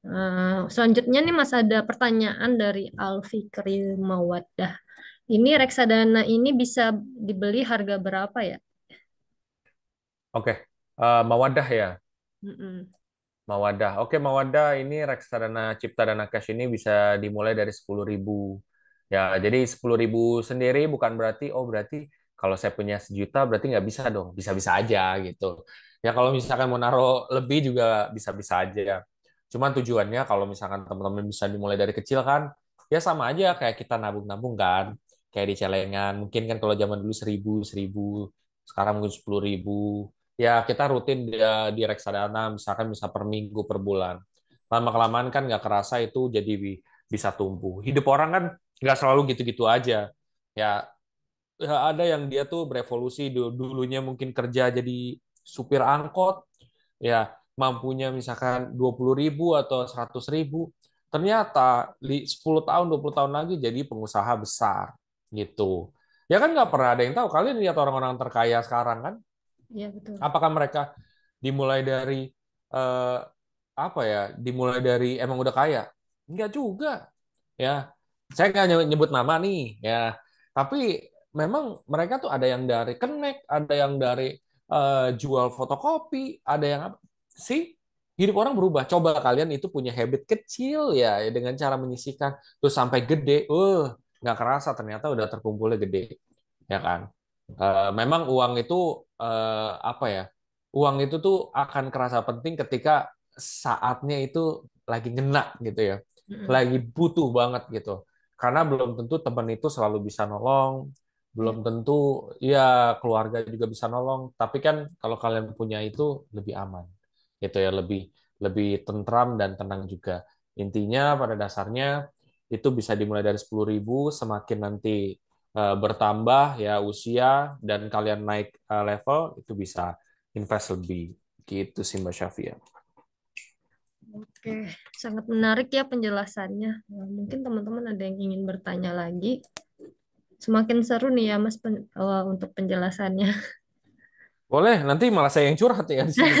Uh, selanjutnya nih Mas ada pertanyaan dari Alfikri Mawaddah. Ini reksadana ini bisa dibeli harga berapa ya? Oke, eh, Mawadah ya. Mm-mm. Mawadah. Oke, Mawadah ini reksadana Cipta Dana Cash ini bisa dimulai dari sepuluh ribu. Ya, jadi sepuluh ribu sendiri bukan berarti oh berarti kalau saya punya sejuta berarti nggak bisa dong. Bisa-bisa aja gitu. Ya kalau misalkan mau naruh lebih juga bisa-bisa aja. ya. Cuman tujuannya kalau misalkan teman-teman bisa dimulai dari kecil kan, ya sama aja kayak kita nabung-nabung kan kayak di celengan mungkin kan kalau zaman dulu seribu seribu sekarang mungkin sepuluh ribu ya kita rutin di, di reksadana misalkan bisa per minggu per bulan lama kelamaan kan nggak kerasa itu jadi bisa tumbuh hidup orang kan nggak selalu gitu-gitu aja ya, ya ada yang dia tuh berevolusi dulunya mungkin kerja jadi supir angkot ya mampunya misalkan dua puluh ribu atau seratus ribu ternyata sepuluh tahun dua puluh tahun lagi jadi pengusaha besar gitu. Ya kan nggak pernah ada yang tahu. Kalian lihat orang-orang terkaya sekarang kan? Iya betul. Apakah mereka dimulai dari eh, apa ya? Dimulai dari emang udah kaya? Enggak juga. Ya, saya nggak nyebut nama nih ya. Tapi memang mereka tuh ada yang dari kenek ada yang dari uh, jual fotokopi, ada yang apa sih? Hidup orang berubah. Coba kalian itu punya habit kecil ya, ya dengan cara menyisihkan terus sampai gede. Uh, nggak kerasa ternyata udah terkumpulnya gede ya kan uh, memang uang itu uh, apa ya uang itu tuh akan kerasa penting ketika saatnya itu lagi ngena gitu ya lagi butuh banget gitu karena belum tentu teman itu selalu bisa nolong belum tentu ya keluarga juga bisa nolong tapi kan kalau kalian punya itu lebih aman gitu ya lebih lebih tentram dan tenang juga intinya pada dasarnya itu bisa dimulai dari 10.000 semakin nanti uh, bertambah ya usia dan kalian naik uh, level itu bisa invest lebih gitu sih Mbak Syafia. Oke, sangat menarik ya penjelasannya. Nah, mungkin teman-teman ada yang ingin bertanya lagi. Semakin seru nih ya Mas pen oh, untuk penjelasannya. Boleh, nanti malah saya yang curhat ya di sini.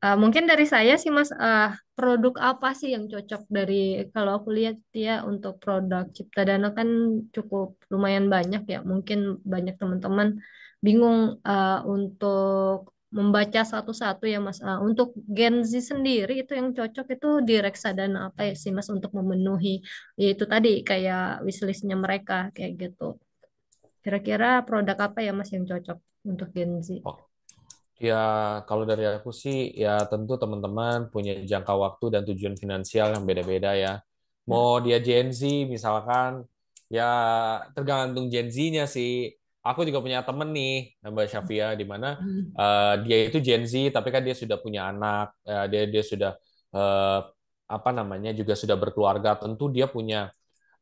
Uh, mungkin dari saya sih Mas, uh, produk apa sih yang cocok dari kalau aku lihat ya untuk produk Cipta Dana kan cukup lumayan banyak ya. Mungkin banyak teman-teman bingung uh, untuk membaca satu-satu ya Mas. Uh, untuk Gen Z sendiri itu yang cocok itu di reksadana apa ya sih Mas untuk memenuhi yaitu tadi kayak wishlistnya mereka kayak gitu. Kira-kira produk apa ya Mas yang cocok untuk Gen Z? Oh. Ya, kalau dari aku sih, ya tentu teman-teman punya jangka waktu dan tujuan finansial yang beda-beda ya. Hmm. Mau dia Gen Z misalkan, ya tergantung Gen Z-nya sih. Aku juga punya temen nih, Mbak hmm. Shafia di mana uh, dia itu Gen Z, tapi kan dia sudah punya anak, uh, dia dia sudah uh, apa namanya juga sudah berkeluarga. Tentu dia punya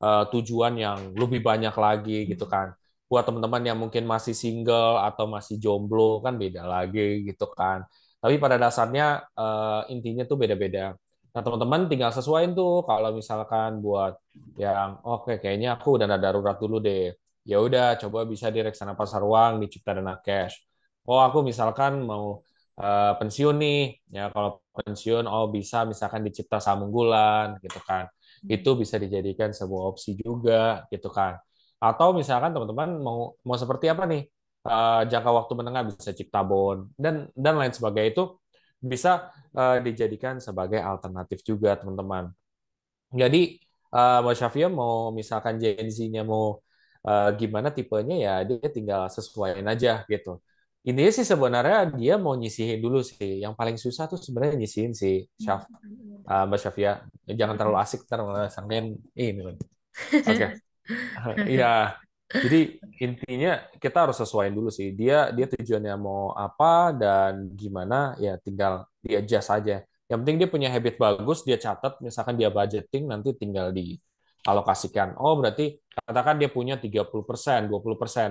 uh, tujuan yang lebih banyak lagi gitu kan buat teman-teman yang mungkin masih single atau masih jomblo kan beda lagi gitu kan. Tapi pada dasarnya uh, intinya tuh beda-beda. Nah teman-teman tinggal sesuaiin tuh kalau misalkan buat yang oke okay, kayaknya aku udah ada darurat dulu deh. Ya udah coba bisa di Reksana Pasar Uang di Cipta Dana Cash. Oh aku misalkan mau uh, pensiun nih ya kalau pensiun oh bisa misalkan di Cipta Samunggulan gitu kan. Itu bisa dijadikan sebuah opsi juga gitu kan atau misalkan teman-teman mau mau seperti apa nih? Uh, jangka waktu menengah bisa cipta bond dan dan lain sebagainya itu bisa uh, dijadikan sebagai alternatif juga teman-teman. Jadi uh, eh, Mas Syafia mau misalkan Gen nya mau uh, gimana tipenya ya dia tinggal sesuaiin aja gitu. ini sih sebenarnya dia mau nyisihin dulu sih. Yang paling susah tuh sebenarnya nyisihin sih Syaf, uh, Mbak Syafia. Ya. Jangan terlalu asik terlalu sangen sangkain ini. Oke. Okay. Iya. Jadi intinya kita harus sesuaiin dulu sih. Dia dia tujuannya mau apa dan gimana ya tinggal di adjust aja. Yang penting dia punya habit bagus, dia catat misalkan dia budgeting nanti tinggal di alokasikan. Oh, berarti katakan dia punya 30%, 20%.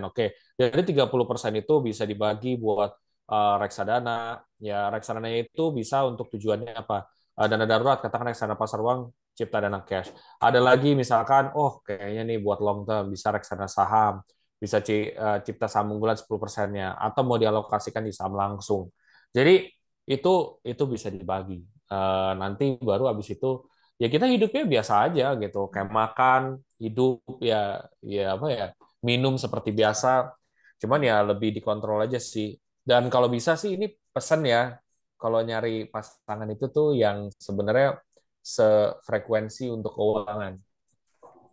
Oke. puluh 30% itu bisa dibagi buat uh, reksadana. Ya, reksadana itu bisa untuk tujuannya apa? Uh, dana darurat, katakan reksadana pasar uang cipta dana cash. Ada lagi misalkan, oh kayaknya nih buat long term bisa reksana saham, bisa eh, cipta saham unggulan 10 persennya, atau mau dialokasikan di saham langsung. Jadi itu itu bisa dibagi. Eh, nanti baru habis itu ya kita hidupnya biasa aja gitu, kayak makan, hidup ya ya apa ya, minum seperti biasa. Cuman ya lebih dikontrol aja sih. Dan kalau bisa sih ini pesan ya, kalau nyari pasangan itu tuh yang sebenarnya sefrekuensi untuk keuangan.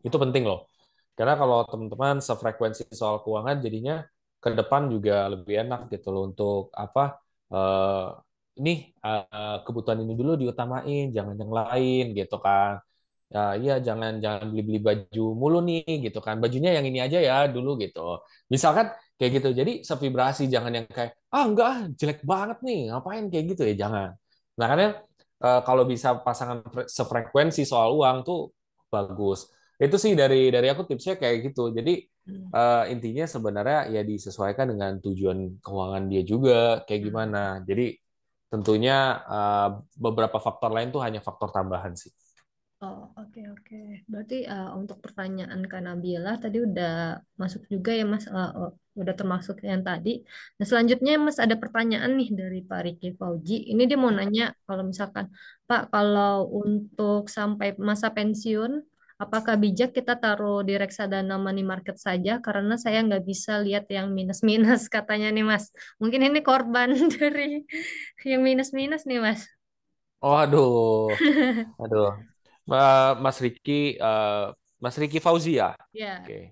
Itu penting loh. Karena kalau teman-teman sefrekuensi soal keuangan jadinya ke depan juga lebih enak gitu loh untuk apa eh, ini eh, kebutuhan ini dulu diutamain, jangan yang lain gitu kan. Ya, iya jangan jangan beli-beli baju mulu nih gitu kan. Bajunya yang ini aja ya dulu gitu. Misalkan kayak gitu. Jadi sevibrasi jangan yang kayak ah enggak ah, jelek banget nih, ngapain kayak gitu ya jangan. Nah, karena Eh, kalau bisa pasangan sefrekuensi soal uang tuh bagus. Itu sih dari dari aku tipsnya kayak gitu. Jadi uh, intinya sebenarnya ya disesuaikan dengan tujuan keuangan dia juga kayak hmm. gimana. Jadi tentunya uh, beberapa faktor lain tuh hanya faktor tambahan sih. Oh oke okay, oke. Okay. Berarti uh, untuk pertanyaan Kanabila tadi udah masuk juga ya Mas uh, udah termasuk yang tadi. Nah, selanjutnya Mas ada pertanyaan nih dari Pak Riki Fauji. Ini dia mau nanya kalau misalkan Pak kalau untuk sampai masa pensiun apakah bijak kita taruh di reksadana money market saja karena saya nggak bisa lihat yang minus-minus katanya nih Mas. Mungkin ini korban dari yang minus-minus nih Mas. Oh aduh. Aduh. Mas Riki uh, Mas Riki Fauzi ya? Yeah. Oke. Okay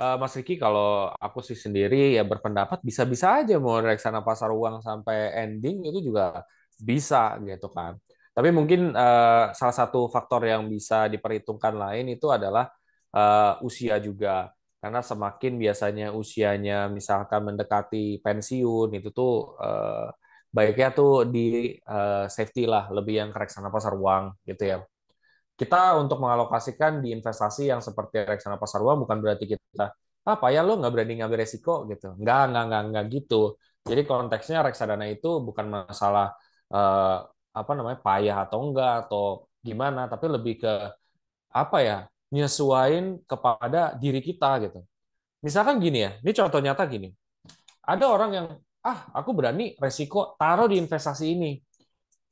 uh, Mas Riki, kalau aku sih sendiri ya berpendapat bisa-bisa aja mau reksana pasar uang sampai ending itu juga bisa gitu kan. Tapi mungkin uh, salah satu faktor yang bisa diperhitungkan lain itu adalah uh, usia juga. Karena semakin biasanya usianya misalkan mendekati pensiun itu tuh uh, baiknya tuh di uh, safety lah lebih yang ke reksana pasar uang gitu ya kita untuk mengalokasikan di investasi yang seperti reksana pasar uang bukan berarti kita apa ah, ya lo nggak berani ngambil resiko gitu nggak nggak nggak nggak gitu jadi konteksnya reksadana itu bukan masalah eh, apa namanya payah atau enggak atau gimana tapi lebih ke apa ya nyesuain kepada diri kita gitu misalkan gini ya ini contoh nyata gini ada orang yang ah aku berani resiko taruh di investasi ini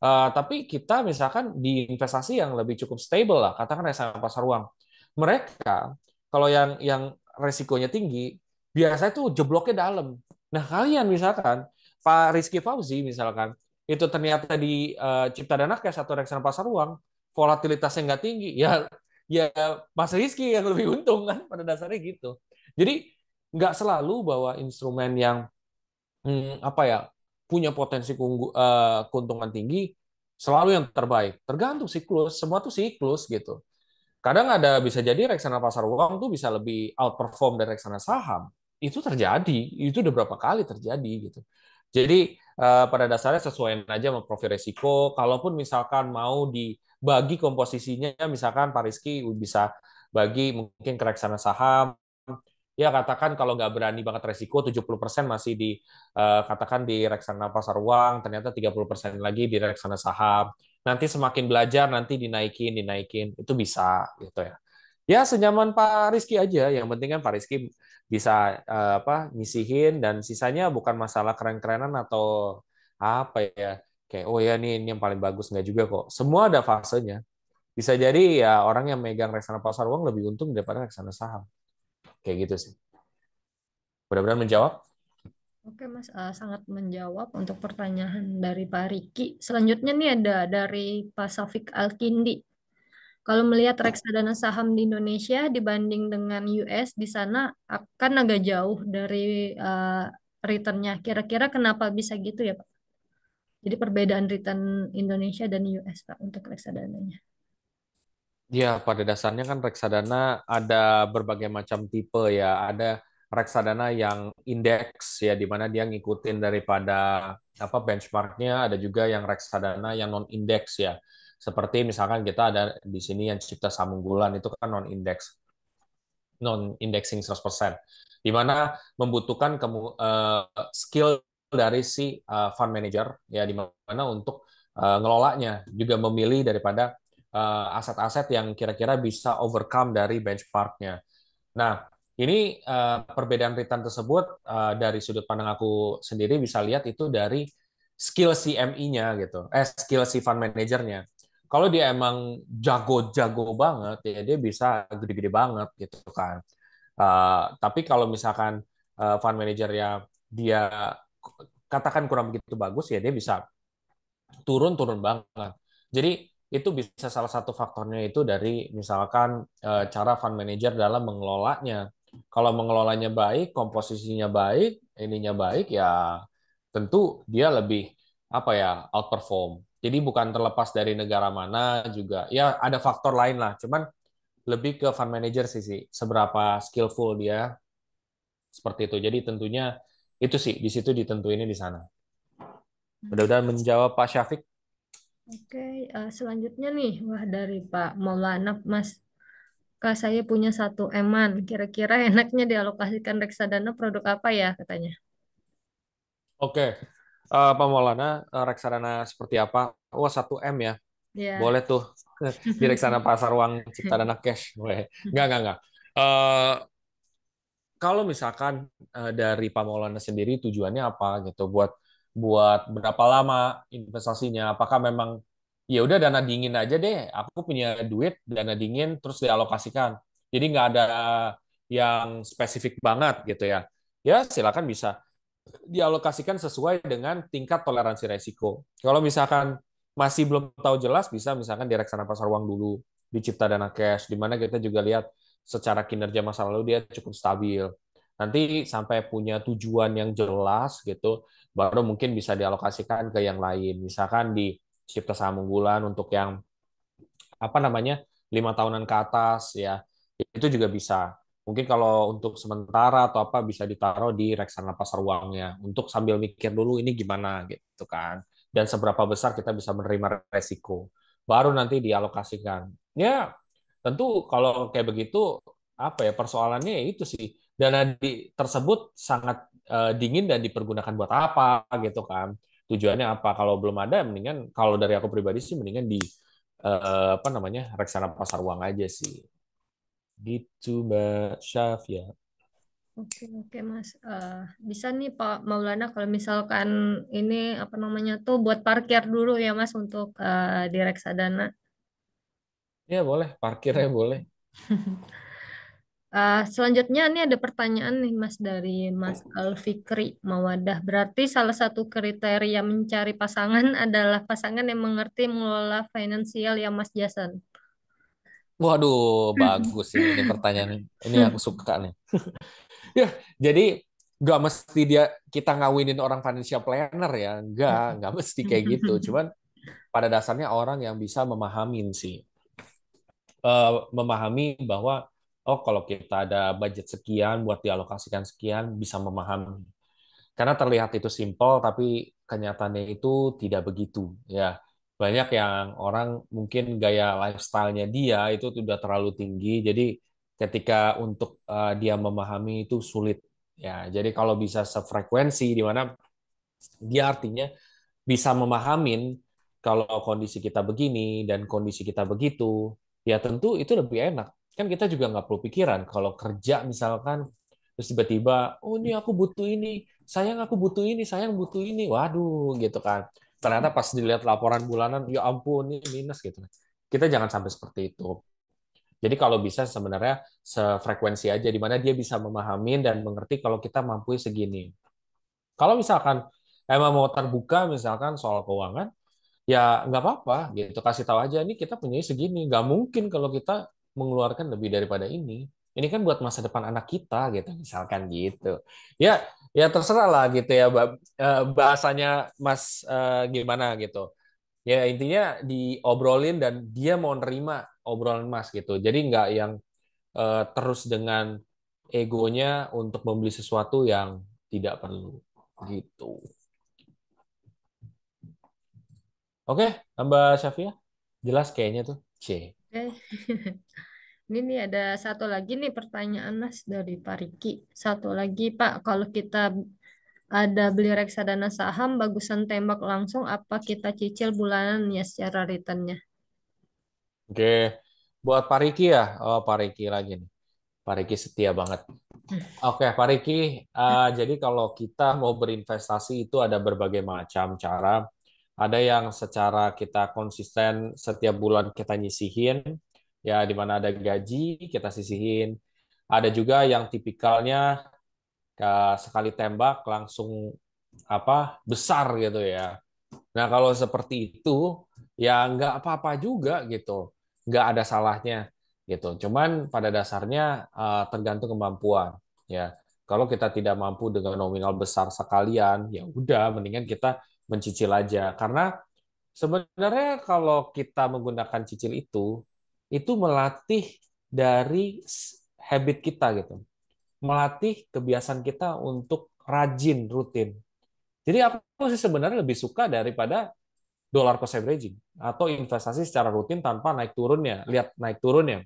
Uh, tapi kita misalkan di investasi yang lebih cukup stable lah, katakan saham pasar uang. Mereka kalau yang yang resikonya tinggi, biasanya tuh jebloknya dalam. Nah, kalian misalkan Pak Rizky Fauzi misalkan itu ternyata di uh, Cipta Dana Cash satu reksadana pasar uang volatilitasnya nggak tinggi, ya ya Mas Rizky yang lebih untung kan pada dasarnya gitu. Jadi nggak selalu bahwa instrumen yang hmm, apa ya punya potensi eh, keuntungan tinggi selalu yang terbaik. Tergantung siklus, semua tuh siklus gitu. Kadang ada bisa jadi reksana pasar uang tuh bisa lebih outperform dari reksana saham. Itu terjadi, itu udah berapa kali terjadi gitu. Jadi eh, pada dasarnya sesuai aja sama profil resiko. Kalaupun misalkan mau dibagi komposisinya, misalkan Pak Rizky bisa bagi mungkin ke reksana saham, ya katakan kalau nggak berani banget resiko 70% masih di uh, katakan di reksana pasar uang, ternyata 30% lagi di reksana saham. Nanti semakin belajar nanti dinaikin, dinaikin, itu bisa gitu ya. Ya senyaman Pak Rizky aja, yang penting kan Pak Rizky bisa uh, apa nyisihin dan sisanya bukan masalah keren-kerenan atau apa ya. Kayak oh ya nih ini yang paling bagus nggak juga kok. Semua ada fasenya. Bisa jadi ya orang yang megang reksana pasar uang lebih untung daripada reksana saham kayak gitu sih mudah-mudahan menjawab Oke Mas, uh, sangat menjawab untuk pertanyaan dari Pak Riki. Selanjutnya nih ada dari Pak Safik Alkindi. Kalau melihat reksadana saham di Indonesia dibanding dengan US di sana akan agak jauh dari uh, returnnya. Kira-kira kenapa bisa gitu ya Pak? Jadi perbedaan return Indonesia dan US Pak untuk reksadananya. Ya, pada dasarnya kan reksadana ada berbagai macam tipe ya. Ada reksadana yang indeks ya, di mana dia ngikutin daripada apa benchmarknya. Ada juga yang reksadana yang non indeks ya. Seperti misalkan kita ada di sini yang Cipta Samunggulan itu kan non indeks, non indexing 100%. Di mana membutuhkan kemu, uh, skill dari si uh, fund manager ya, di mana untuk uh, ngelolanya juga memilih daripada Eh, aset-aset yang kira-kira bisa overcome dari benchmarknya. Nah, ini uh, perbedaan return tersebut uh, dari sudut pandang aku sendiri bisa lihat itu dari skill CMI-nya gitu, eh skill si fund manajernya. Kalau dia emang jago-jago banget, ya dia bisa gede-gede banget gitu kan. Uh, tapi kalau misalkan uh, fund manager ya dia katakan kurang begitu bagus, ya dia bisa turun-turun banget. Jadi itu bisa salah satu faktornya itu dari misalkan eh, cara fund manager dalam mengelolanya. Kalau mengelolanya baik, komposisinya baik, ininya baik, ya tentu dia lebih apa ya outperform. Jadi bukan terlepas dari negara mana juga. Ya ada faktor lain lah. Cuman lebih ke fund manager sih sih seberapa skillful dia seperti itu. Jadi tentunya itu sih di situ ditentuinnya di sana. Mudah-mudahan menjawab Pak Syafiq. Oke, uh, selanjutnya nih, wah dari Pak Maulana, Mas. Kak, saya punya satu eman. Kira-kira enaknya dialokasikan reksadana produk apa ya katanya? Oke, uh, Pak Maulana, uh, reksadana seperti apa? Wah, oh, satu m ya. Yeah. Boleh tuh. Di reksadana pasar uang cipta dana cash. Boleh. Enggak, enggak, enggak. Uh, kalau misalkan uh, dari Pak Maulana sendiri tujuannya apa gitu buat buat berapa lama investasinya apakah memang ya udah dana dingin aja deh aku punya duit dana dingin terus dialokasikan jadi nggak ada yang spesifik banget gitu ya ya silakan bisa dialokasikan sesuai dengan tingkat toleransi resiko kalau misalkan masih belum tahu jelas bisa misalkan di reksana pasar uang dulu dicipta dana cash di mana kita juga lihat secara kinerja masa lalu dia cukup stabil nanti sampai punya tujuan yang jelas gitu baru mungkin bisa dialokasikan ke yang lain misalkan di cipta samunggulan untuk yang apa namanya lima tahunan ke atas ya itu juga bisa mungkin kalau untuk sementara atau apa bisa ditaruh di reksana pasar uangnya untuk sambil mikir dulu ini gimana gitu kan dan seberapa besar kita bisa menerima resiko baru nanti dialokasikan ya tentu kalau kayak begitu apa ya persoalannya ya itu sih dana di, tersebut sangat uh, dingin dan dipergunakan buat apa gitu kan tujuannya apa kalau belum ada mendingan kalau dari aku pribadi sih mendingan di uh, apa namanya reksana pasar uang aja sih gitu mbak Syafia Oke oke mas, uh, bisa nih Pak Maulana kalau misalkan ini apa namanya tuh buat parkir dulu ya mas untuk uh, di reksadana. Ya boleh, parkirnya boleh. Uh, selanjutnya ini ada pertanyaan nih Mas dari Mas oh. Alfikri Mawadah. Berarti salah satu kriteria mencari pasangan adalah pasangan yang mengerti mengelola finansial ya Mas Jason. Waduh, bagus ini, ini pertanyaan ini aku suka nih. ya, jadi nggak mesti dia kita ngawinin orang financial planner ya, nggak iya. nggak mesti kayak gitu. Cuman pada dasarnya orang yang bisa memahamin sih, uh, memahami bahwa oh kalau kita ada budget sekian buat dialokasikan sekian bisa memahami. Karena terlihat itu simpel tapi kenyataannya itu tidak begitu ya. Banyak yang orang mungkin gaya lifestyle-nya dia itu sudah terlalu tinggi jadi ketika untuk uh, dia memahami itu sulit ya. Jadi kalau bisa sefrekuensi di mana dia artinya bisa memahamin kalau kondisi kita begini dan kondisi kita begitu, ya tentu itu lebih enak kan kita juga nggak perlu pikiran kalau kerja misalkan terus tiba-tiba oh ini aku butuh ini sayang aku butuh ini sayang butuh ini waduh gitu kan ternyata pas dilihat laporan bulanan ya ampun ini minus gitu kan. kita jangan sampai seperti itu jadi kalau bisa sebenarnya sefrekuensi aja di mana dia bisa memahami dan mengerti kalau kita mampu segini kalau misalkan emang mau terbuka misalkan soal keuangan ya nggak apa-apa gitu kasih tahu aja ini kita punya segini nggak mungkin kalau kita mengeluarkan lebih daripada ini ini kan buat masa depan anak kita gitu misalkan gitu ya ya terserah lah gitu ya eh, bahasanya mas uh, gimana gitu ya intinya diobrolin dan dia mau nerima obrolan mas gitu jadi nggak yang uh, terus dengan egonya untuk membeli sesuatu yang tidak perlu gitu oke okay, mbak Syafia jelas kayaknya tuh c Ini nih ada satu lagi nih pertanyaan Mas dari Pak Riki. Satu lagi Pak, kalau kita ada beli reksadana saham, bagusan tembak langsung apa kita cicil bulanan ya secara returnnya? Oke, buat Pak Riki ya, oh, Pak Riki lagi nih. Pak Riki setia banget. Oke, okay, Pak Riki. Uh, jadi kalau kita mau berinvestasi itu ada berbagai macam cara. Ada yang secara kita konsisten setiap bulan kita nyisihin, ya di mana ada gaji kita sisihin. Ada juga yang tipikalnya sekali tembak langsung apa besar gitu ya. Nah kalau seperti itu ya nggak apa-apa juga gitu, nggak ada salahnya gitu. Cuman pada dasarnya uh, tergantung kemampuan ya. Kalau kita tidak mampu dengan nominal besar sekalian, ya udah mendingan kita mencicil aja karena sebenarnya kalau kita menggunakan cicil itu itu melatih dari habit kita gitu. Melatih kebiasaan kita untuk rajin, rutin. Jadi aku sih sebenarnya lebih suka daripada dollar cost averaging atau investasi secara rutin tanpa naik turunnya, lihat naik turunnya.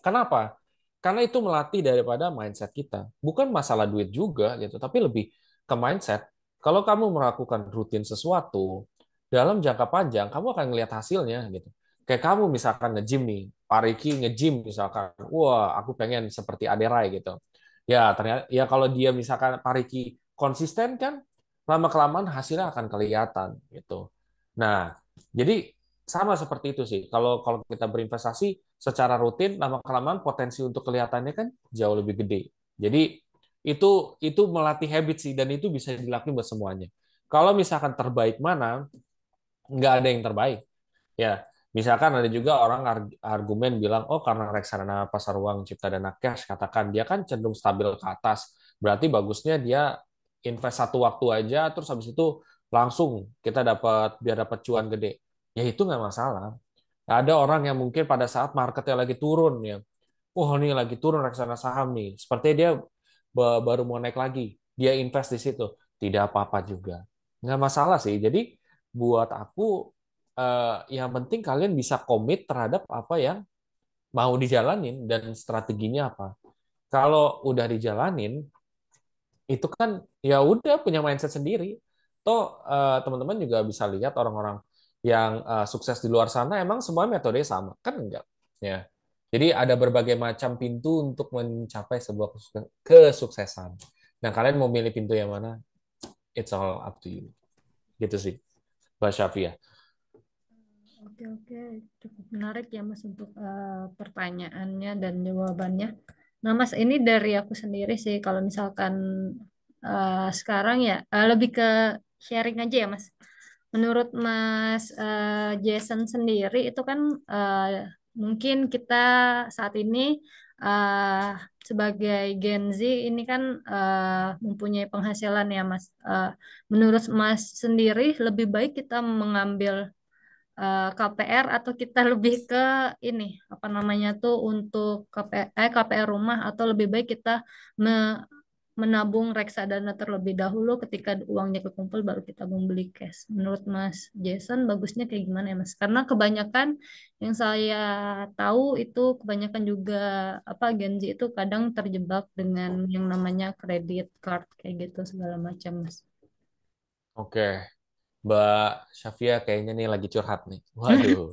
Kenapa? Karena itu melatih daripada mindset kita. Bukan masalah duit juga gitu, tapi lebih ke mindset. Kalau kamu melakukan rutin sesuatu dalam jangka panjang, kamu akan melihat hasilnya gitu kayak kamu misalkan nge-gym nih, Pak Riki nge-gym misalkan, wah aku pengen seperti Aderai gitu. Ya ternyata ya kalau dia misalkan Pak Riki konsisten kan, lama kelamaan hasilnya akan kelihatan gitu. Nah, jadi sama seperti itu sih. Kalau kalau kita berinvestasi secara rutin, lama kelamaan potensi untuk kelihatannya kan jauh lebih gede. Jadi itu itu melatih habit sih dan itu bisa dilakukan buat semuanya. Kalau misalkan terbaik mana, nggak ada yang terbaik. Ya, Misalkan ada juga orang argumen bilang, oh karena reksadana pasar uang cipta dana cash, katakan dia kan cenderung stabil ke atas, berarti bagusnya dia invest satu waktu aja, terus habis itu langsung kita dapat biar dapat cuan gede. Ya itu nggak masalah. Ada orang yang mungkin pada saat marketnya lagi turun ya, oh ini lagi turun reksadana saham nih, seperti dia baru mau naik lagi, dia invest di situ, tidak apa-apa juga, nggak masalah sih. Jadi buat aku uh, yang penting kalian bisa komit terhadap apa yang mau dijalanin dan strateginya apa. Kalau udah dijalanin, itu kan ya udah punya mindset sendiri. Toh uh, teman-teman juga bisa lihat orang-orang yang uh, sukses di luar sana emang semua metode sama kan enggak ya. Jadi ada berbagai macam pintu untuk mencapai sebuah kesuksesan. Nah kalian mau milih pintu yang mana? It's all up to you. Gitu sih, Mbak Syafia. Oke, oke. Cukup menarik ya Mas untuk uh, pertanyaannya dan jawabannya. Nah Mas, ini dari aku sendiri sih kalau misalkan uh, sekarang ya uh, lebih ke sharing aja ya Mas. Menurut Mas uh, Jason sendiri itu kan uh, mungkin kita saat ini uh, sebagai Gen Z ini kan uh, mempunyai penghasilan ya Mas. Uh, menurut Mas sendiri lebih baik kita mengambil Eh, KPR atau kita lebih ke ini apa namanya tuh untuk KPR, eh, KPR rumah atau lebih baik kita me menabung reksadana terlebih dahulu ketika uangnya kekumpul baru kita membeli cash. Menurut Mas Jason bagusnya kayak gimana ya Mas? Karena kebanyakan yang saya tahu itu kebanyakan juga apa Gen itu kadang terjebak dengan yang namanya kredit card kayak gitu segala macam Mas. Oke, Mbak Shafia kayaknya nih lagi curhat nih. Waduh.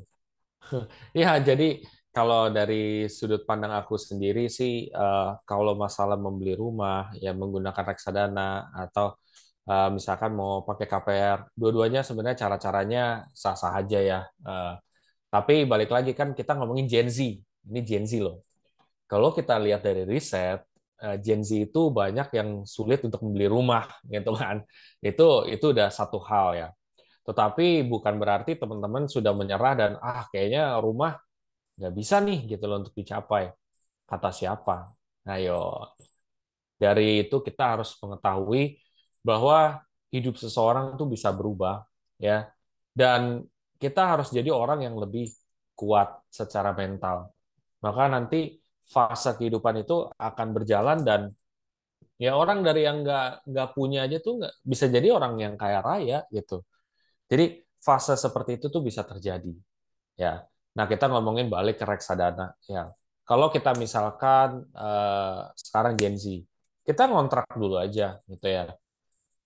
ya, jadi kalau dari sudut pandang aku sendiri sih, uh, kalau masalah membeli rumah, ya menggunakan reksadana atau uh, misalkan mau pakai KPR, dua-duanya sebenarnya cara-caranya sah-sah aja ya. Uh, tapi balik lagi kan kita ngomongin Gen Z. Ini Gen Z loh. Kalau kita lihat dari riset, Gen Z itu banyak yang sulit untuk membeli rumah gitu kan. Itu itu udah satu hal ya. Tetapi bukan berarti teman-teman sudah menyerah dan ah kayaknya rumah nggak bisa nih gitu loh untuk dicapai. Kata siapa? Ayo. Nah, dari itu kita harus mengetahui bahwa hidup seseorang itu bisa berubah ya. Dan kita harus jadi orang yang lebih kuat secara mental. Maka nanti fase kehidupan itu akan berjalan dan ya orang dari yang nggak nggak punya aja tuh nggak bisa jadi orang yang kaya raya gitu jadi fase seperti itu tuh bisa terjadi. Ya. Nah, kita ngomongin balik ke reksadana ya. Kalau kita misalkan eh, sekarang Gen Z, kita ngontrak dulu aja gitu ya.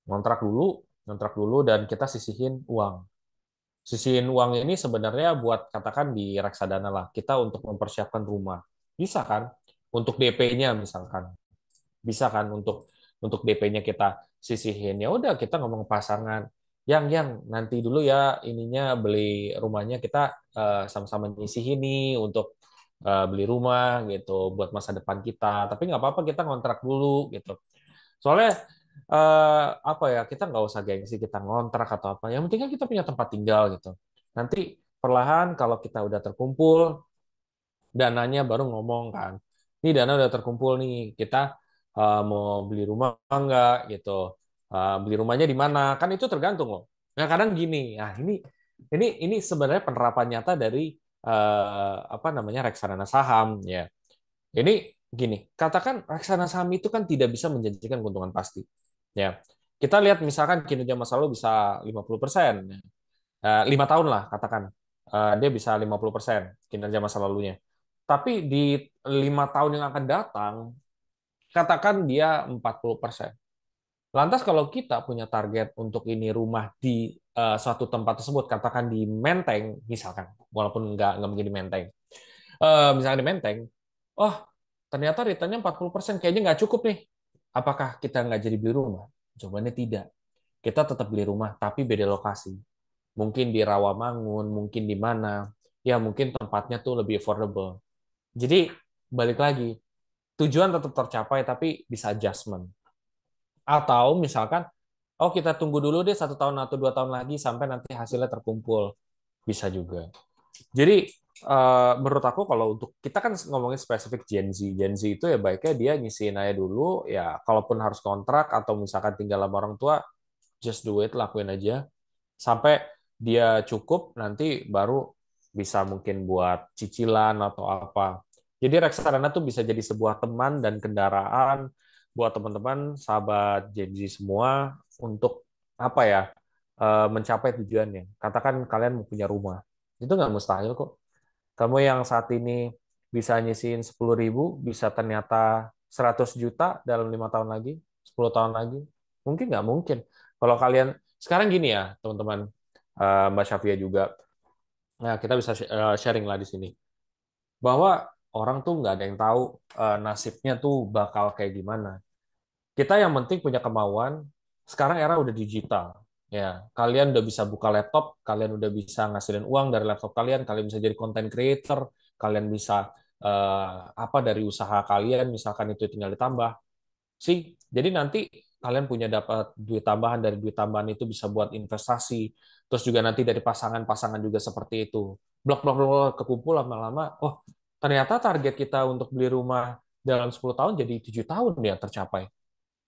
Ngontrak dulu, ngontrak dulu dan kita sisihin uang. Sisihin uang ini sebenarnya buat katakan di reksadana lah, kita untuk mempersiapkan rumah. Bisa kan? Untuk DP-nya misalkan. Bisa kan untuk untuk DP-nya kita sisihin. Ya udah kita ngomong pasangan yang yang nanti dulu ya ininya beli rumahnya kita uh, sama-sama nyisih ini untuk uh, beli rumah gitu buat masa depan kita tapi nggak apa-apa kita ngontrak dulu gitu soalnya uh, apa ya kita nggak usah gengsi kita ngontrak atau apa yang penting kan kita punya tempat tinggal gitu nanti perlahan kalau kita udah terkumpul dananya baru ngomong kan ini dana udah terkumpul nih kita uh, mau beli rumah enggak gitu Ah, beli rumahnya di mana kan itu tergantung loh nah kadang gini ah ini ini ini sebenarnya penerapan nyata dari uh, apa namanya reksadana saham ya ini gini katakan reksadana saham itu kan tidak bisa menjanjikan keuntungan pasti ya kita lihat misalkan kinerja masa lalu bisa 50 persen ya. eh, lima tahun lah katakan eh, dia bisa 50 persen kinerja masa lalunya tapi di lima tahun yang akan datang katakan dia 40 persen Lantas kalau kita punya target untuk ini rumah di uh, suatu tempat tersebut, katakan di Menteng, misalkan, walaupun nggak nggak mungkin di Menteng, uh, misalkan di Menteng, oh ternyata returnnya 40%, kayaknya nggak cukup nih. Apakah kita nggak jadi beli rumah? Jawabannya tidak. Kita tetap beli rumah, tapi beda lokasi. Mungkin di Rawamangun, mungkin di mana, ya mungkin tempatnya tuh lebih affordable. Jadi balik lagi, tujuan tetap tercapai tapi bisa adjustment atau misalkan, oh kita tunggu dulu deh satu tahun atau dua tahun lagi sampai nanti hasilnya terkumpul. Bisa juga. Jadi Uh, menurut aku kalau untuk kita kan ngomongin spesifik Gen Z, Gen Z itu ya baiknya dia ngisiin aja dulu ya kalaupun harus kontrak atau misalkan tinggal sama orang tua just do it lakuin aja sampai dia cukup nanti baru bisa mungkin buat cicilan atau apa. Jadi reksadana tuh bisa jadi sebuah teman dan kendaraan buat teman-teman sahabat Gen Z semua untuk apa ya eh, mencapai tujuannya. Katakan kalian mau punya rumah, itu nggak mustahil kok. Kamu yang saat ini bisa nyisihin 10 ribu, bisa ternyata 100 juta dalam lima tahun lagi, 10 tahun lagi. Mungkin nggak mungkin. Kalau kalian, sekarang gini ya teman-teman, eh, Mbak Syafia juga, nah kita bisa eh, sharing lah di sini. Bahwa orang tuh nggak ada yang tahu nasibnya tuh bakal kayak gimana kita yang penting punya kemauan. Sekarang era udah digital, ya. Kalian udah bisa buka laptop, kalian udah bisa ngasilin uang dari laptop kalian, kalian bisa jadi content creator, kalian bisa uh, apa dari usaha kalian, misalkan itu tinggal ditambah. Sih, jadi nanti kalian punya dapat duit tambahan dari duit tambahan itu bisa buat investasi. Terus juga nanti dari pasangan-pasangan juga seperti itu. Blok blok blok kekumpul lama-lama, oh ternyata target kita untuk beli rumah dalam 10 tahun jadi tujuh tahun ya tercapai.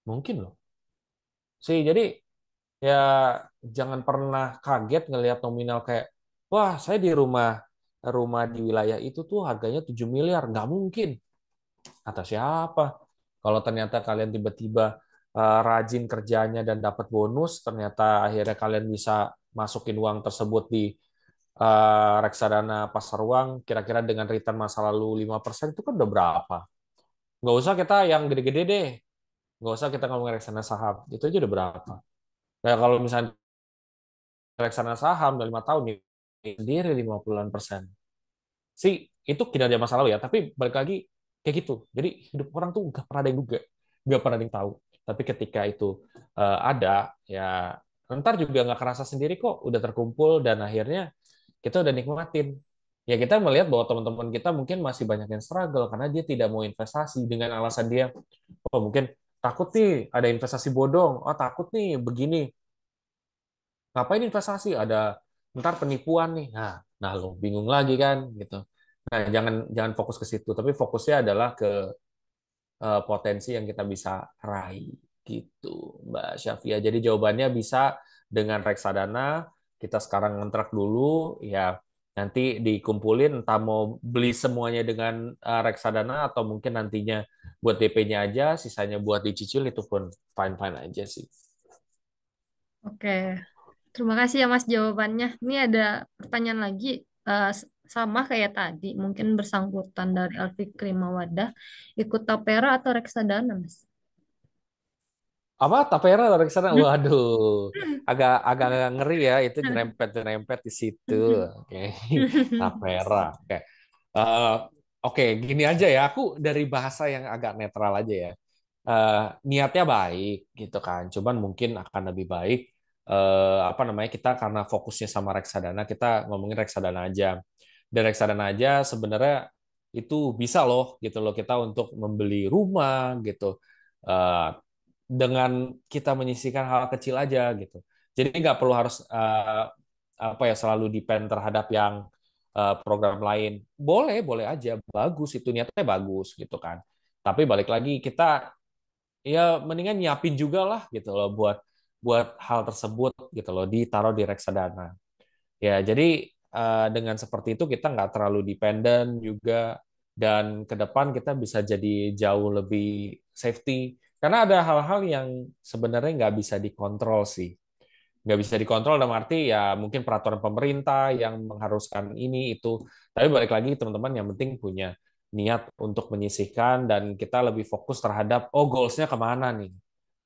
Mungkin loh. Sih, jadi ya jangan pernah kaget ngelihat nominal kayak, wah saya di rumah rumah di wilayah itu tuh harganya 7 miliar. Nggak mungkin. atau siapa? Kalau ternyata kalian tiba-tiba uh, rajin kerjanya dan dapat bonus, ternyata akhirnya kalian bisa masukin uang tersebut di uh, reksadana pasar uang, kira-kira dengan return masa lalu 5%, itu kan udah berapa? Nggak usah kita yang gede-gede deh nggak usah kita ngomong reksana saham itu aja udah berapa nah kalau misalnya reksana saham dalam lima tahun ya ini lima puluh an persen sih itu kinerja masa lalu ya tapi balik lagi kayak gitu jadi hidup orang tuh nggak pernah ada yang duga nggak pernah ada yang tahu tapi ketika itu uh, ada ya ntar juga nggak kerasa sendiri kok udah terkumpul dan akhirnya kita udah nikmatin ya kita melihat bahwa teman-teman kita mungkin masih banyak yang struggle karena dia tidak mau investasi dengan alasan dia oh mungkin takut nih ada investasi bodong, oh takut nih begini. Ngapain investasi? Ada ntar penipuan nih. Nah, nah lo bingung lagi kan gitu. Nah, jangan jangan fokus ke situ, tapi fokusnya adalah ke uh, potensi yang kita bisa raih gitu, Mbak Syafia. Jadi jawabannya bisa dengan reksadana kita sekarang ngontrak dulu ya nanti dikumpulin entah mau beli semuanya dengan uh, reksadana atau mungkin nantinya buat DP-nya aja, sisanya buat dicicil itu pun fine-fine aja sih. Oke. Terima kasih ya Mas jawabannya. Ini ada pertanyaan lagi uh, sama kayak tadi, mungkin bersangkutan dari Alfi Krimawada, ikut tapera atau reksadana Mas? apa tapera dari sana hmm. waduh hmm. agak agak ngeri ya itu hmm. nyerempet nyerempet di situ oke okay. tapera oke okay. uh, eh, okay. gini aja ya aku dari bahasa yang agak netral aja ya uh, niatnya baik gitu kan cuman mungkin akan lebih baik uh, apa namanya kita karena fokusnya sama reksadana kita ngomongin reksadana aja dan reksadana aja sebenarnya itu bisa loh gitu loh kita untuk membeli rumah gitu uh, dengan kita menyisihkan hal kecil aja gitu. Jadi nggak perlu harus uh, apa ya selalu depend terhadap yang uh, program lain. Boleh, boleh aja, bagus itu niatnya bagus gitu kan. Tapi balik lagi kita ya mendingan nyiapin juga lah gitu loh buat buat hal tersebut gitu loh ditaruh di reksadana. Ya, jadi uh, dengan seperti itu kita nggak terlalu dependen juga dan ke depan kita bisa jadi jauh lebih safety karena ada hal-hal yang sebenarnya nggak bisa dikontrol sih. Nggak bisa dikontrol dalam arti ya mungkin peraturan pemerintah yang mengharuskan ini, itu. Tapi balik lagi teman-teman yang penting punya niat untuk menyisihkan dan kita lebih fokus terhadap, oh goals-nya kemana nih?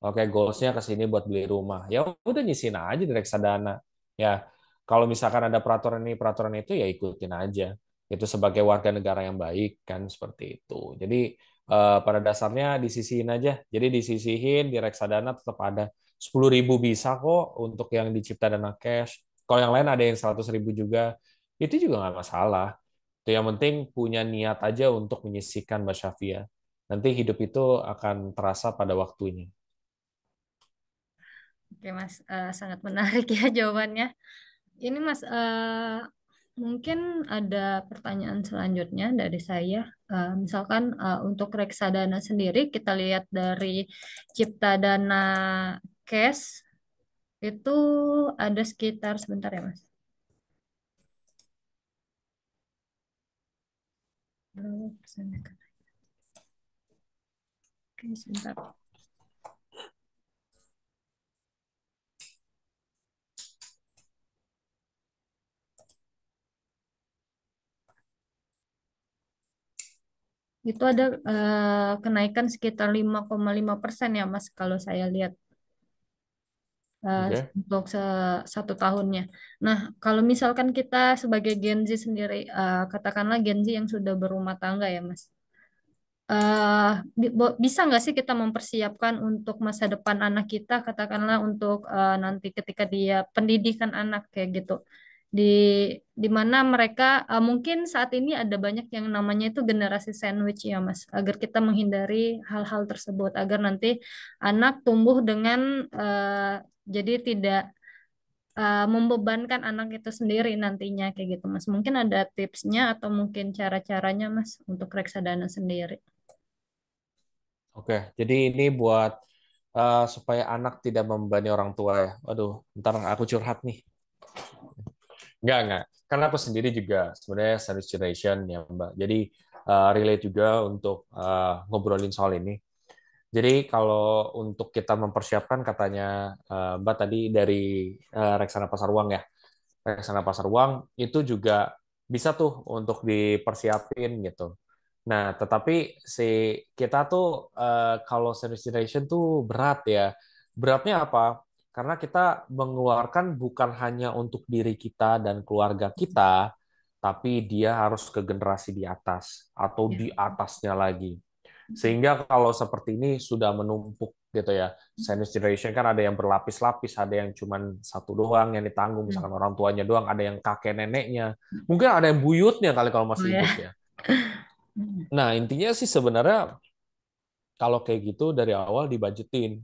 Oke, goals-nya ke sini buat beli rumah. Ya udah nyisihin aja di reksadana. Ya, kalau misalkan ada peraturan ini, peraturan itu, ya ikutin aja. Itu sebagai warga negara yang baik, kan, seperti itu. Jadi, Eh, pada dasarnya disisihin aja. Jadi disisihin di reksadana tetap ada. ribu bisa kok untuk yang di dana cash. Kalau yang lain ada yang ribu juga. Itu juga nggak masalah. Itu yang penting punya niat aja untuk menyisihkan Mbak Syafia. Nanti hidup itu akan terasa pada waktunya. Oke Mas, uh, sangat menarik ya jawabannya. Ini Mas, uh, mungkin ada pertanyaan selanjutnya dari saya. Uh, misalkan uh, untuk reksadana sendiri kita lihat dari cipta dana cash itu ada sekitar sebentar ya mas. Oke, sebentar. itu ada eh, kenaikan sekitar 5,5 persen ya Mas kalau saya lihat uh, eh, okay. Iya. untuk se- satu tahunnya. Nah, kalau misalkan kita sebagai Gen Z sendiri, uh, katakanlah Gen Z yang sudah berumah tangga ya Mas, uh, bi- bisa nggak sih kita mempersiapkan untuk masa depan anak kita, katakanlah untuk uh, nanti ketika dia pendidikan anak kayak gitu di di mana mereka uh, mungkin saat ini ada banyak yang namanya itu generasi sandwich ya Mas agar kita menghindari hal-hal tersebut agar nanti anak tumbuh dengan uh, jadi tidak uh, membebankan anak itu sendiri nantinya kayak gitu Mas mungkin ada tipsnya atau mungkin cara-caranya Mas untuk reksadana sendiri Oke jadi ini buat uh, supaya anak tidak membebani orang tua ya. Aduh, ntar aku curhat nih. Enggak, enggak. Karena aku sendiri juga sebenarnya service generation ya Mbak. Jadi uh, relate juga untuk uh, ngobrolin soal ini. Jadi kalau untuk kita mempersiapkan katanya uh, Mbak tadi dari uh, reksana pasar uang ya. Reksana pasar uang itu juga bisa tuh untuk dipersiapin gitu. Nah, tetapi si kita tuh uh, kalau service generation tuh berat ya. Beratnya apa? Karena kita mengeluarkan bukan hanya untuk diri kita dan keluarga kita, tapi dia harus ke generasi di atas atau ya. di atasnya lagi. Sehingga kalau seperti ini sudah menumpuk gitu ya. Sandwich generation kan ada yang berlapis-lapis, ada yang cuman satu doang yang ditanggung, misalkan mm. orang tuanya doang, ada yang kakek neneknya. Mungkin ada yang buyutnya kali kalau masih hidup oh, ya. ya. Nah, intinya sih sebenarnya kalau kayak gitu dari awal dibajetin.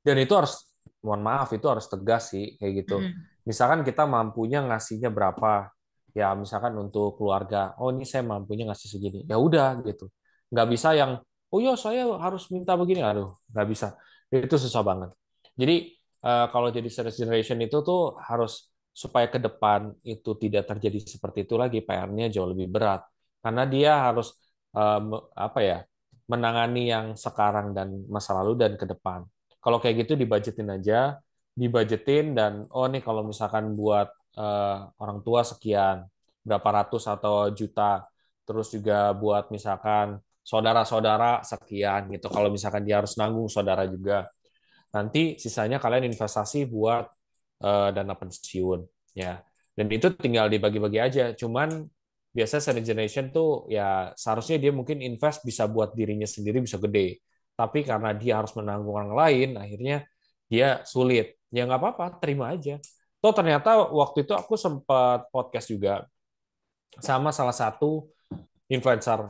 Dan itu harus mohon maaf itu harus tegas sih kayak gitu. Mm. Misalkan kita mampunya ngasihnya berapa, ya misalkan untuk keluarga, oh ini saya mampunya ngasih segini, ya udah gitu. Nggak bisa yang, oh ya saya harus minta begini, aduh nggak bisa. Itu susah banget. Jadi uh, kalau jadi service generation itu tuh harus supaya ke depan itu tidak terjadi seperti itu lagi, PR-nya jauh lebih berat karena dia harus um, apa ya menangani yang sekarang dan masa lalu dan ke depan kalau kayak gitu dibudgetin aja dibudgetin dan oh nih kalau misalkan buat uh, orang tua sekian berapa ratus atau juta terus juga buat misalkan saudara-saudara sekian gitu kalau misalkan dia harus nanggung saudara juga nanti sisanya kalian investasi buat uh, dana pensiun ya dan itu tinggal dibagi-bagi aja cuman biasanya second generation tuh ya seharusnya dia mungkin invest bisa buat dirinya sendiri bisa gede tapi karena dia harus menanggung orang lain, akhirnya dia sulit. Ya nggak apa-apa, terima aja. Tuh ternyata waktu itu aku sempat podcast juga sama salah satu influencer.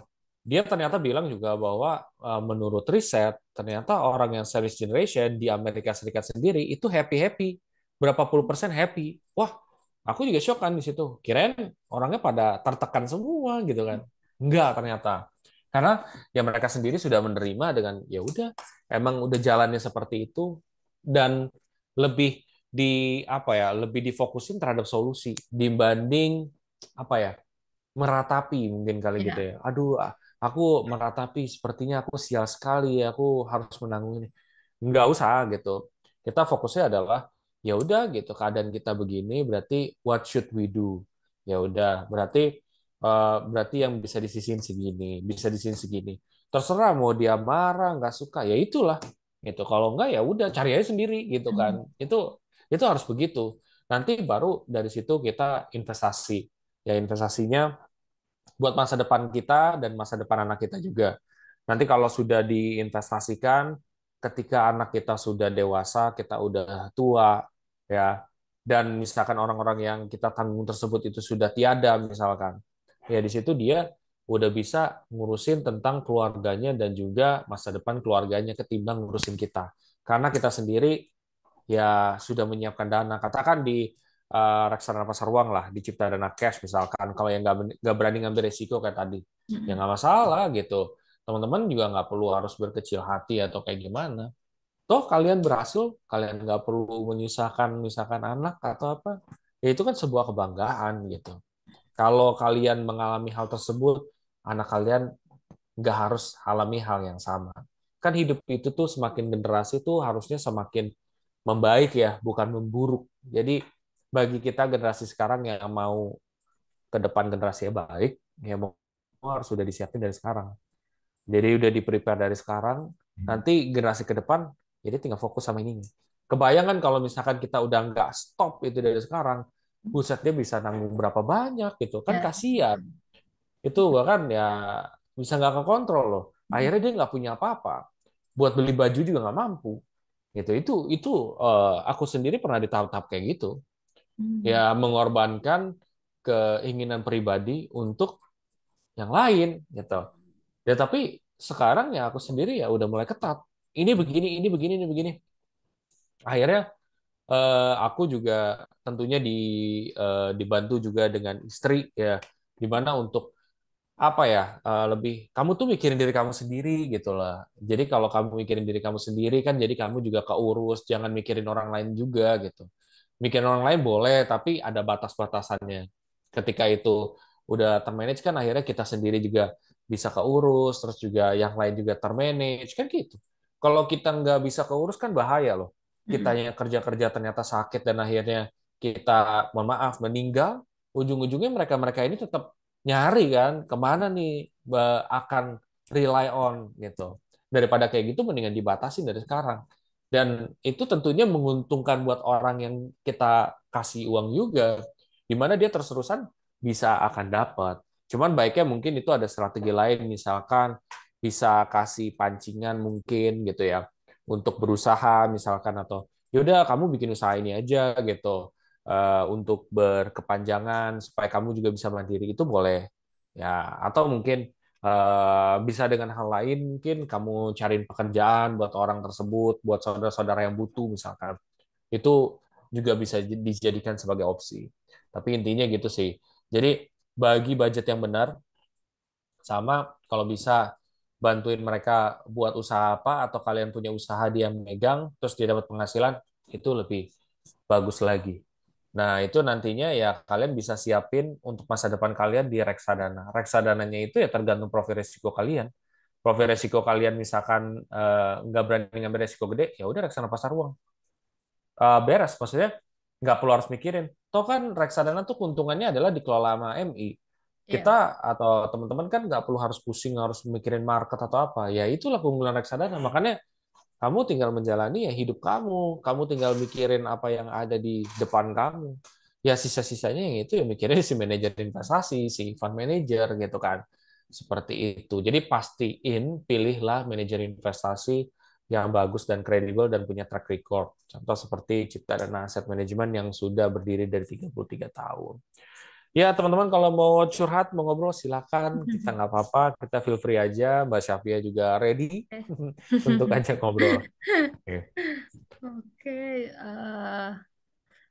Dia ternyata bilang juga bahwa eh, menurut riset, ternyata orang yang service generation di Amerika Serikat sendiri itu happy-happy. Berapa puluh persen happy. Wah, aku juga shock kan di situ. Kirain orangnya pada tertekan semua gitu kan. Enggak ternyata. Karena ya mereka sendiri sudah menerima dengan ya udah emang udah jalannya seperti itu dan lebih di apa ya lebih difokusin terhadap solusi dibanding apa ya meratapi mungkin kali ya. gitu ya. Aduh, aku meratapi sepertinya aku sial sekali, aku harus menanggung ini. Nggak usah gitu. Kita fokusnya adalah ya udah gitu keadaan kita begini berarti what should we do? Ya udah, berarti Eh, berarti yang bisa disisihin segini, bisa disisin segini. Terserah mau dia marah nggak suka, ya itulah gitu. Kalau nggak ya udah cari aja sendiri gitu hmm. kan. Hmm. Itu itu harus begitu. Nanti baru dari situ kita investasi. Ya investasinya buat masa depan kita dan masa depan anak kita juga. Nanti kalau sudah diinvestasikan, ketika anak kita sudah dewasa, kita udah tua, ya, dan misalkan orang-orang yang kita tanggung tersebut itu sudah tiada misalkan, ya di situ dia udah bisa ngurusin tentang keluarganya dan juga masa depan keluarganya ketimbang ngurusin kita. Karena kita sendiri ya sudah menyiapkan dana. Katakan di uh, eh, reksadana pasar uang lah, di cipta dana cash misalkan. Kalau yang nggak berani ngambil resiko kayak tadi, ya nggak masalah gitu. Teman-teman juga nggak perlu harus berkecil hati atau kayak gimana. Toh kalian berhasil, kalian nggak perlu menyusahkan misalkan anak atau apa. Ya itu kan sebuah kebanggaan gitu. Kalau kalian mengalami hal tersebut, anak kalian nggak harus alami hal yang sama. Kan hidup itu tuh semakin generasi tuh harusnya semakin membaik ya, bukan memburuk. Jadi bagi kita generasi sekarang yang mau ke depan generasi yang baik, ya mau harus sudah disiapin dari sekarang. Jadi udah di prepare dari sekarang, hmm. nanti generasi ke depan jadi tinggal fokus sama ini. Kebayang kan kalau misalkan kita udah nggak stop itu dari sekarang, buset dia bisa nanggung berapa banyak gitu kan ya. kasihan itu bahkan ya bisa nggak kontrol loh hmm. akhirnya dia nggak punya apa-apa buat beli baju juga nggak mampu gitu itu itu uh, aku sendiri pernah di tahap-tahap kayak gitu hmm. ya mengorbankan keinginan pribadi untuk yang lain gitu ya tapi sekarang ya aku sendiri ya udah mulai ketat ini begini ini begini ini begini akhirnya Eh, aku juga tentunya di uh, dibantu juga dengan istri ya di mana untuk apa ya uh, lebih kamu tuh mikirin diri kamu sendiri gitu lah jadi kalau kamu mikirin diri kamu sendiri kan jadi kamu juga keurus jangan mikirin orang lain juga gitu mikirin orang lain boleh tapi ada batas-batasannya ketika itu udah termanage kan akhirnya kita sendiri juga bisa keurus terus juga yang lain juga termanage kan gitu kalau kita nggak bisa keurus kan bahaya loh kita hmm. yang kerja-kerja ternyata sakit dan akhirnya kita mohon maaf meninggal ujung-ujungnya mereka-mereka ini tetap nyari kan kemana nih akan rely on gitu daripada kayak gitu mendingan dibatasi dari sekarang dan itu tentunya menguntungkan buat orang yang kita kasih uang juga di mana dia terserusan bisa akan dapat cuman baiknya mungkin itu ada strategi lain misalkan bisa kasih pancingan mungkin gitu ya untuk berusaha misalkan atau yaudah kamu bikin usaha ini aja gitu uh, untuk berkepanjangan supaya kamu juga bisa mandiri itu boleh ya atau mungkin uh, bisa dengan hal lain mungkin kamu cariin pekerjaan buat orang tersebut buat saudara-saudara yang butuh misalkan itu juga bisa dijadikan sebagai opsi tapi intinya gitu sih jadi bagi budget yang benar sama kalau bisa bantuin mereka buat usaha apa atau kalian punya usaha dia megang terus dia dapat penghasilan itu lebih bagus lagi. Nah, itu nantinya ya kalian bisa siapin untuk masa depan kalian di reksadana. Reksadananya itu ya tergantung profil risiko kalian. Profil risiko kalian misalkan eh, nggak berani ngambil risiko gede, ya udah reksadana pasar uang. Eh, beres, maksudnya nggak perlu harus mikirin. Toh kan reksadana tuh keuntungannya adalah dikelola sama MI. Iya. kita yeah. atau teman-teman kan nggak perlu harus pusing harus mikirin market atau apa ya itulah keunggulan reksadana makanya kamu tinggal menjalani ya hidup kamu kamu tinggal mikirin apa yang ada di depan kamu ya sisa-sisanya yang itu ya mikirin si manajer investasi si fund manager gitu kan seperti itu jadi pastiin pilihlah manajer investasi yang bagus dan kredibel dan punya track record contoh seperti Cipta dan Aset manajemen yang sudah berdiri dari 33 tahun Ya teman-teman kalau mau curhat, mau ngobrol silakan. Kita nggak apa-apa, kita feel free aja. Mbak Syafia juga ready eh. untuk ajak ngobrol. Oke, okay. uh, eh,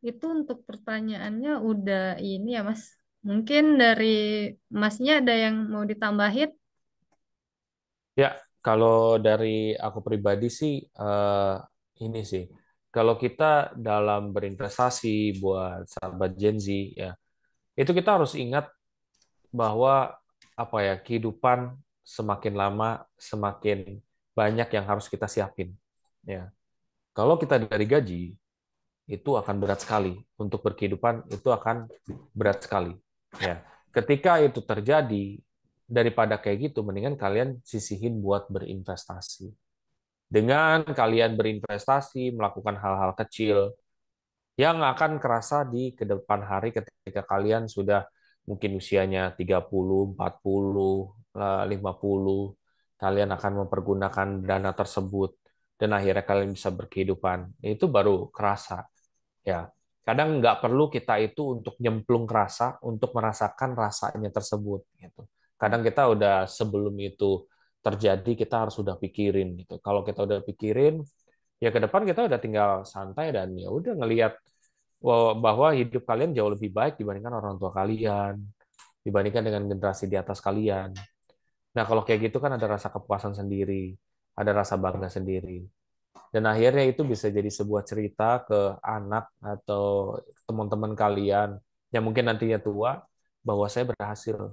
itu untuk pertanyaannya udah ini ya Mas. Mungkin dari Masnya ada yang mau ditambahin? Ya, kalau dari aku pribadi sih uh, ini sih. Kalau kita dalam berinvestasi buat sahabat Gen Z ya itu kita harus ingat bahwa apa ya kehidupan semakin lama semakin banyak yang harus kita siapin ya kalau kita dari gaji itu akan berat sekali untuk berkehidupan itu akan berat sekali ya ketika itu terjadi daripada kayak gitu mendingan kalian sisihin buat berinvestasi dengan kalian berinvestasi melakukan hal-hal kecil yang akan kerasa di ke hari ketika kalian sudah mungkin usianya 30, 40, 50, kalian akan mempergunakan dana tersebut dan akhirnya kalian bisa berkehidupan. Itu baru kerasa. Ya. Kadang nggak perlu kita itu untuk nyemplung kerasa untuk merasakan rasanya tersebut gitu. Kadang kita udah sebelum itu terjadi kita harus sudah pikirin gitu. Kalau kita udah pikirin, ya ke depan kita udah tinggal santai dan ya udah ngelihat bahwa hidup kalian jauh lebih baik dibandingkan orang tua kalian, dibandingkan dengan generasi di atas kalian. Nah, kalau kayak gitu kan ada rasa kepuasan sendiri, ada rasa bangga sendiri. Dan akhirnya itu bisa jadi sebuah cerita ke anak atau teman-teman kalian yang mungkin nantinya tua bahwa saya berhasil.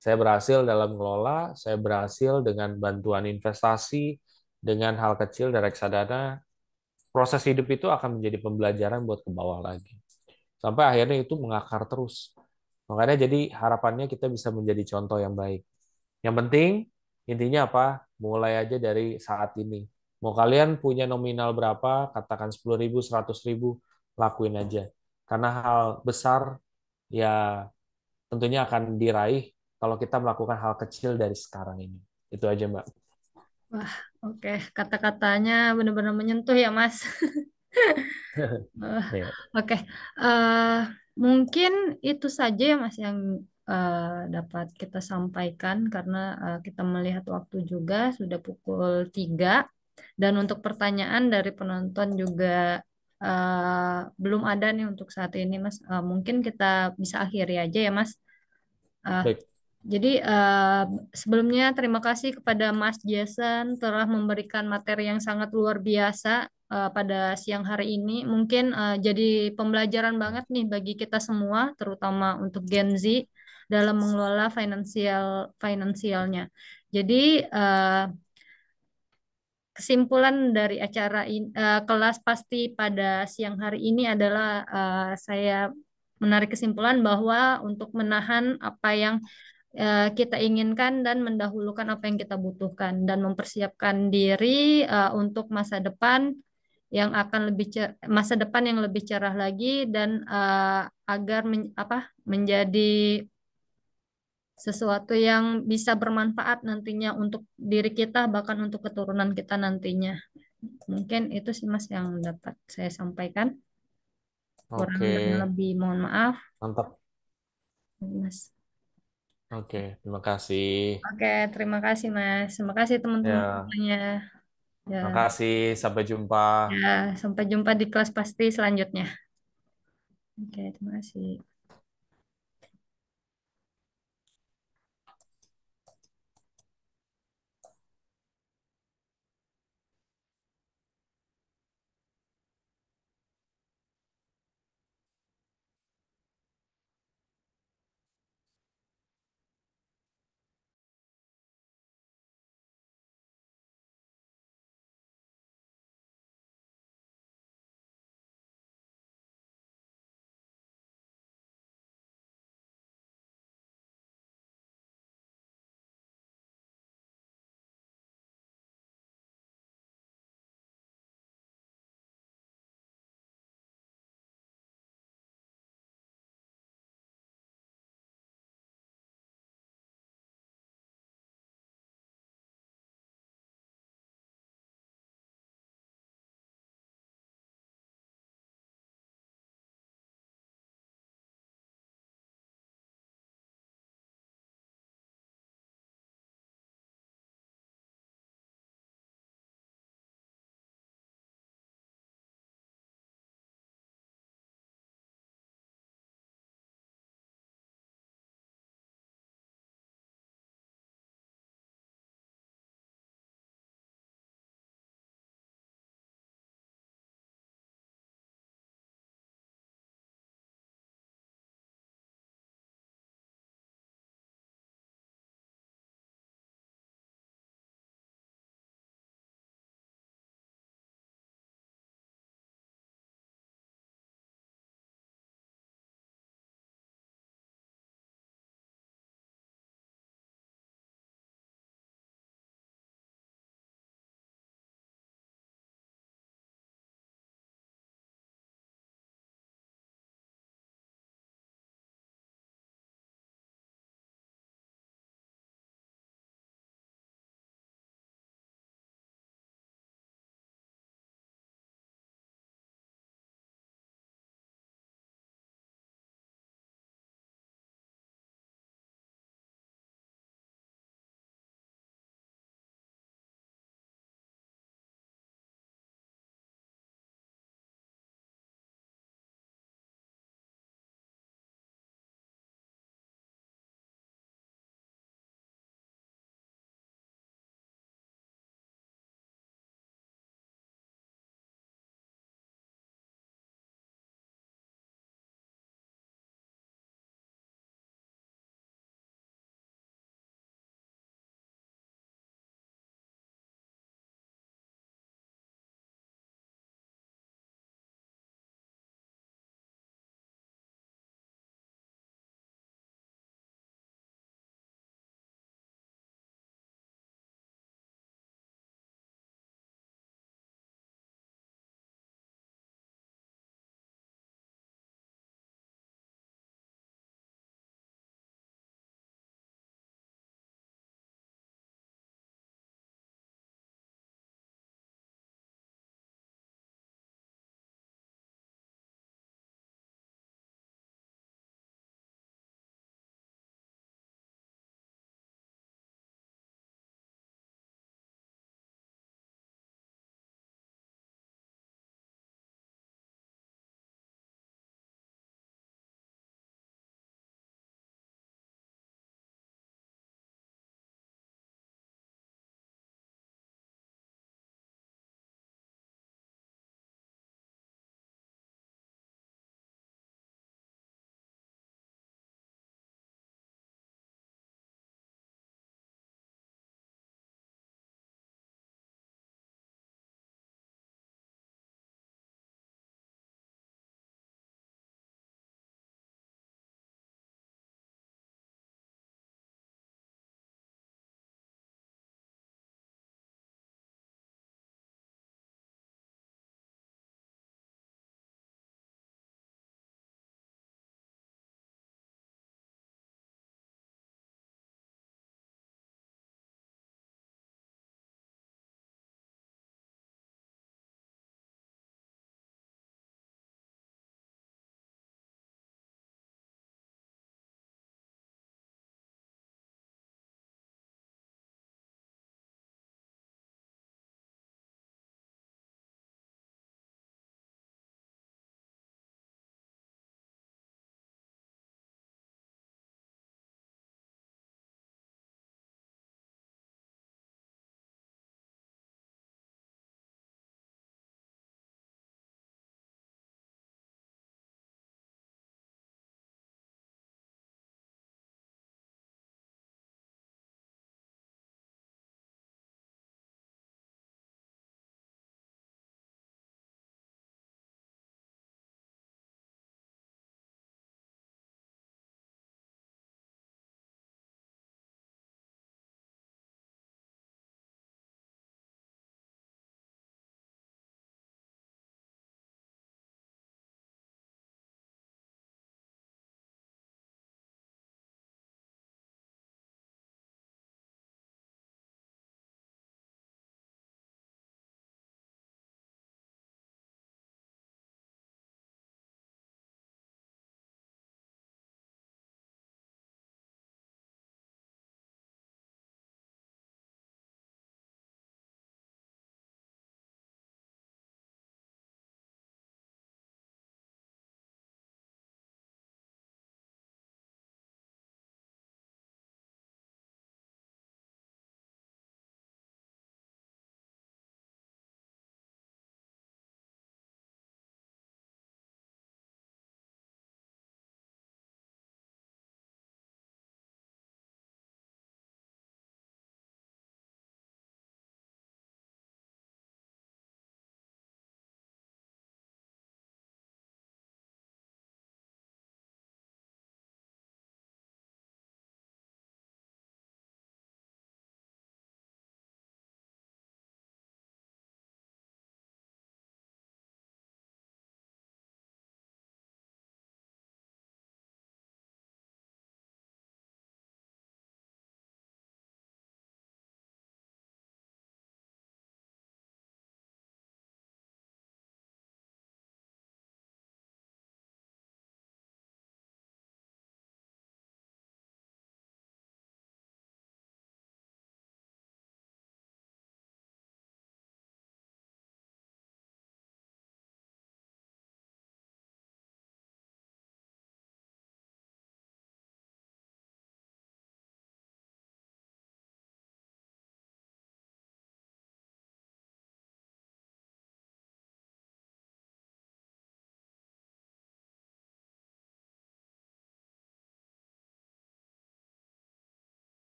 Saya berhasil dalam ngelola, saya berhasil dengan bantuan investasi, dengan hal kecil dari reksadana, proses hidup itu akan menjadi pembelajaran buat ke bawah lagi. Sampai akhirnya itu mengakar terus. Makanya jadi harapannya kita bisa menjadi contoh yang baik. Yang penting intinya apa? Mulai aja dari saat ini. Mau kalian punya nominal berapa, katakan 10 ribu, 100 ribu, lakuin aja. Karena hal besar ya tentunya akan diraih kalau kita melakukan hal kecil dari sekarang ini. Itu aja Mbak. Wah, oke. Okay. Kata-katanya benar-benar menyentuh ya, Mas. uh, yeah. Oke. Okay. Uh, eh, mungkin itu saja ya, Mas, yang uh, dapat kita sampaikan karena uh, kita melihat waktu juga sudah pukul 3 dan untuk pertanyaan dari penonton juga uh, belum ada nih untuk saat ini, Mas. Uh, mungkin kita bisa akhiri aja ya, Mas. Uh, Baik. Jadi uh, sebelumnya terima kasih kepada Mas Jason telah memberikan materi yang sangat luar biasa uh, pada siang hari ini. Mungkin uh, jadi pembelajaran banget nih bagi kita semua, terutama untuk Gen Z dalam mengelola finansial finansialnya. Jadi uh, kesimpulan dari acara in, uh, kelas pasti pada siang hari ini adalah uh, saya menarik kesimpulan bahwa untuk menahan apa yang Eh, kita inginkan dan mendahulukan apa yang kita butuhkan dan mempersiapkan diri uh, untuk masa depan yang akan lebih masa depan yang lebih cerah lagi dan uh, agar men apa menjadi sesuatu yang bisa bermanfaat nantinya untuk diri kita bahkan untuk keturunan kita nantinya mungkin itu sih mas yang dapat saya sampaikan kurang okay. lebih mohon maaf mantap mas Oke, terima kasih. Oke, terima kasih Mas. Terima kasih teman-teman Ya, semuanya. Ya, kasih, Sampai jumpa. ya, sampai jumpa di kelas pasti selanjutnya. Oke, terima kasih.